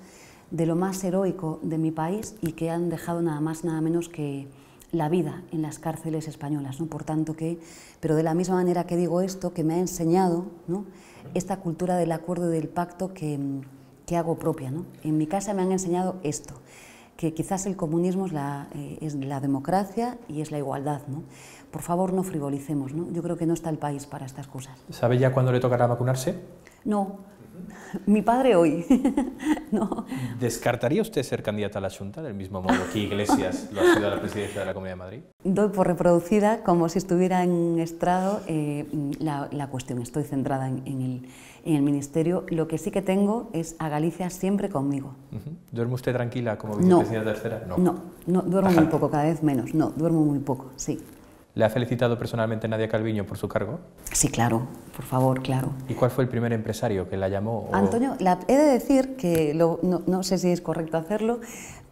de lo más heroico de mi país y que han dejado nada más, nada menos que la vida en las cárceles españolas. ¿no? Por tanto que, pero de la misma manera que digo esto, que me ha enseñado esta cultura del acuerdo y del pacto que, que hago propia. En mi casa me han enseñado esto que quizás el comunismo es la, eh, democracia y es la igualdad. ¿no? por favor no frivolicemos, ¿no? Yo creo que no está el país para estas cosas. ¿Sabe ya cuándo le tocará vacunarse? No. Mi padre hoy. no. ¿Descartaría usted ser candidata a la Junta del mismo modo que Iglesias lo ha sido a la presidencia de la Comunidad de Madrid? Doy por reproducida, como si estuviera en estrado, eh, la, cuestión. Estoy centrada en, el, ministerio. Lo que sí que tengo es a Galicia siempre conmigo. ¿Duerme usted tranquila como vicepresidenta no. tercera? No. no, duermo muy poco, cada vez menos. No, duermo muy poco, sí. ¿Le ha felicitado personalmente Nadia Calviño por su cargo? Sí, claro, por favor, claro. ¿Y cuál fue el primer empresario que la llamó? Antonio, he de decir que no, sé si es correcto hacerlo,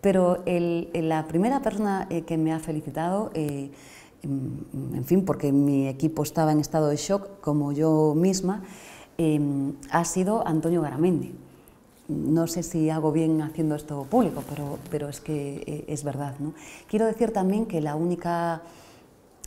pero la primera persona eh, que me ha felicitado, eh, mm, en fin, porque mi equipo estaba en estado de shock, como yo misma, eh, ha sido Antonio Garamendi. No sé si hago bien haciendo esto público, pero, pero es que es verdad. ¿no? Quiero decir también que la única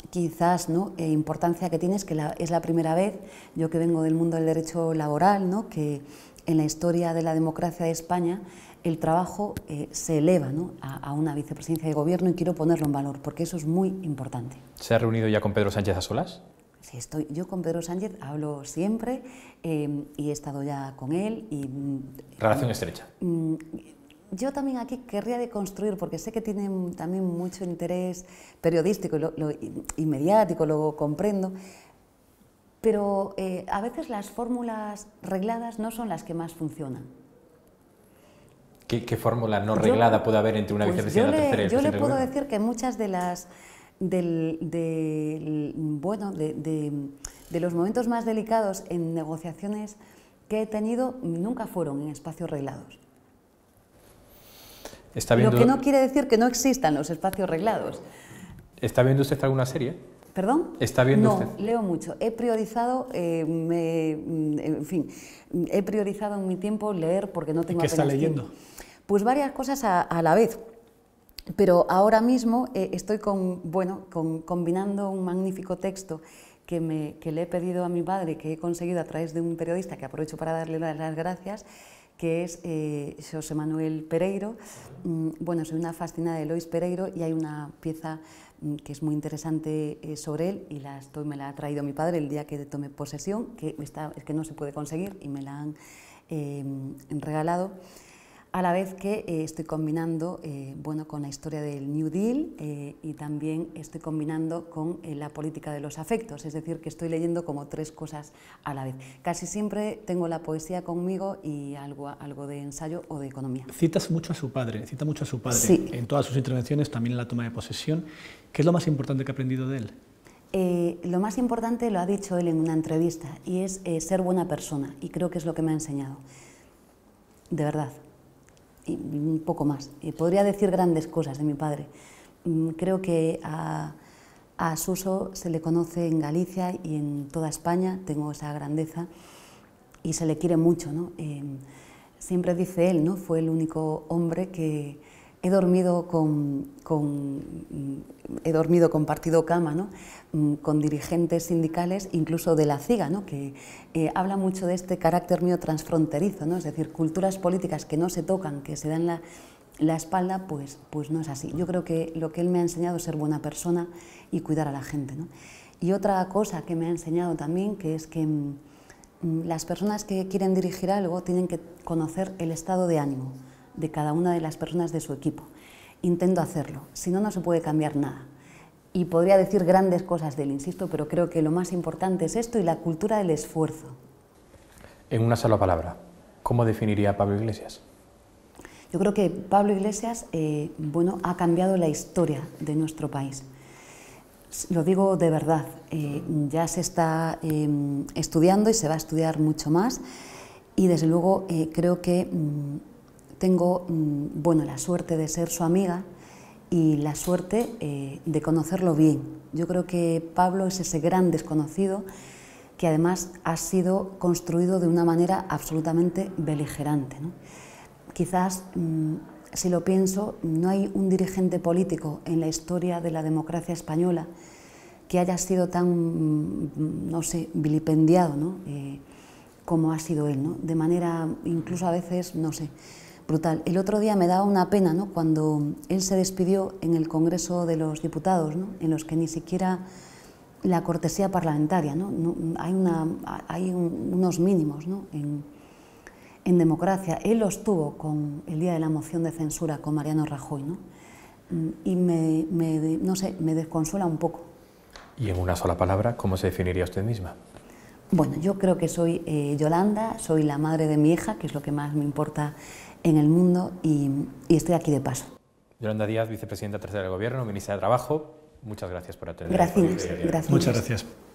quizás ¿no? Eh, importancia que tienes que es la primera vez, yo que vengo del mundo del derecho laboral, ¿no? que en la historia de la democracia de España el trabajo eh, se eleva a, una vicepresidencia de gobierno y quiero ponerlo en valor porque eso es muy importante. ¿Se ha reunido ya con Pedro Sánchez a solas? Sí, estoy, yo con Pedro Sánchez hablo siempre eh, y he estado ya con él. Y, mm, ¿Relación mm, estrecha? Mm, yo también aquí querría deconstruir, porque sé que tienen también mucho interés periodístico y, mediático, lo comprendo, pero eh, a veces las fórmulas regladas no son las que más funcionan. ¿Qué, fórmula no reglada puede haber entre una vicepresidenta pues y la tercera? Yo le puedo decir que muchas de las del, bueno, de, los momentos más delicados en negociaciones que he tenido nunca fueron en espacios reglados. Lo que no quiere decir que no existan los espacios reglados. ¿Está viendo usted alguna serie? ¿Perdón? ¿Está viendo no, leo mucho. He priorizado, eh, mm, en fin, he priorizado en mi tiempo leer porque no tengo ¿Qué está leyendo? Pues varias cosas a, la vez. Pero ahora mismo eh, estoy con, bueno, combinando un magnífico texto que, me, que le he pedido a mi padre, que he conseguido a través de un periodista, que aprovecho para darle las gracias, que es eh, José Manuel Pereiro. Mm, bueno, soy una fascinada de Lois Pereiro y hay una pieza mm, que es muy interesante eh, sobre él y la estoy, me la ha traído mi padre el día que tomé posesión, que, es que no se puede conseguir y me la han eh, regalado a la vez que eh, estoy combinando eh, bueno, con la historia del New Deal eh, y también estoy combinando con la política de los afectos, es decir, que estoy leyendo como tres cosas a la vez. Casi siempre tengo la poesía conmigo y algo, algo de ensayo o de economía. Citas mucho a su padre, cita mucho a su padre en todas sus intervenciones, también en la toma de posesión. ¿Qué es lo más importante que ha aprendido de él? lo más importante lo ha dicho él en una entrevista y es ser buena persona y creo que es lo que me ha enseñado. De verdad y un poco más. podría decir grandes cosas de mi padre. Mm, creo que a, Suso se le conoce en Galicia y en toda España, tengo esa grandeza, y se le quiere mucho. ¿no? Eh, siempre dice él, ¿no? fue el único hombre que, he dormido con, con, mm, he dormido compartido cama ¿no? Mm, con dirigentes sindicales, incluso de la CIGA, ¿no? que eh, habla mucho de este carácter mío transfronterizo, ¿no? es decir, culturas políticas que no se tocan, que se dan la, la espalda, pues, pues no es así. Yo creo que lo que él me ha enseñado es ser buena persona y cuidar a la gente. ¿no? Y otra cosa que me ha enseñado también, que es que mm, las personas que quieren dirigir algo tienen que conocer el estado de ánimo de cada una de las personas de su equipo. Intento hacerlo, si no, no se puede cambiar nada. Y podría decir grandes cosas del insisto, pero creo que lo más importante es esto y la cultura del esfuerzo. En una sola palabra, ¿cómo definiría Pablo Iglesias? Yo creo que Pablo Iglesias eh, bueno, ha cambiado la historia de nuestro país. Lo digo de verdad, eh, ya se está em, estudiando y se va a estudiar mucho más y desde luego eh, creo que mm, tengo mm, bueno, la suerte de ser su amiga y la suerte eh, de conocerlo bien. Yo creo que Pablo es ese gran desconocido que además ha sido construido de una manera absolutamente beligerante. Quizás, mm, si lo pienso, no hay un dirigente político en la historia de la democracia española que haya sido tan, mm, no sé, vilipendiado eh, como ha sido él, de manera incluso a veces, no sé, brutal. El otro día me daba una pena ¿no? cuando él se despidió en el Congreso de los Diputados, ¿no? en los que ni siquiera la cortesía parlamentaria, ¿no? hay, una, hay unos mínimos ¿no? en, en, democracia. Él los tuvo con el día de la moción de censura con Mariano Rajoy, ¿no? Mm, y me, no sé, me desconsuela un poco. Y en una sola palabra, ¿cómo se definiría usted misma? Bueno, yo creo que soy eh, Yolanda, soy la madre de mi hija, que es lo que más me importa en el mundo y, estoy aquí de paso. Yolanda Díaz, vicepresidenta tercera del Gobierno, ministra de Trabajo, muchas gracias por atender. Gracias, gracias. Muchas gracias.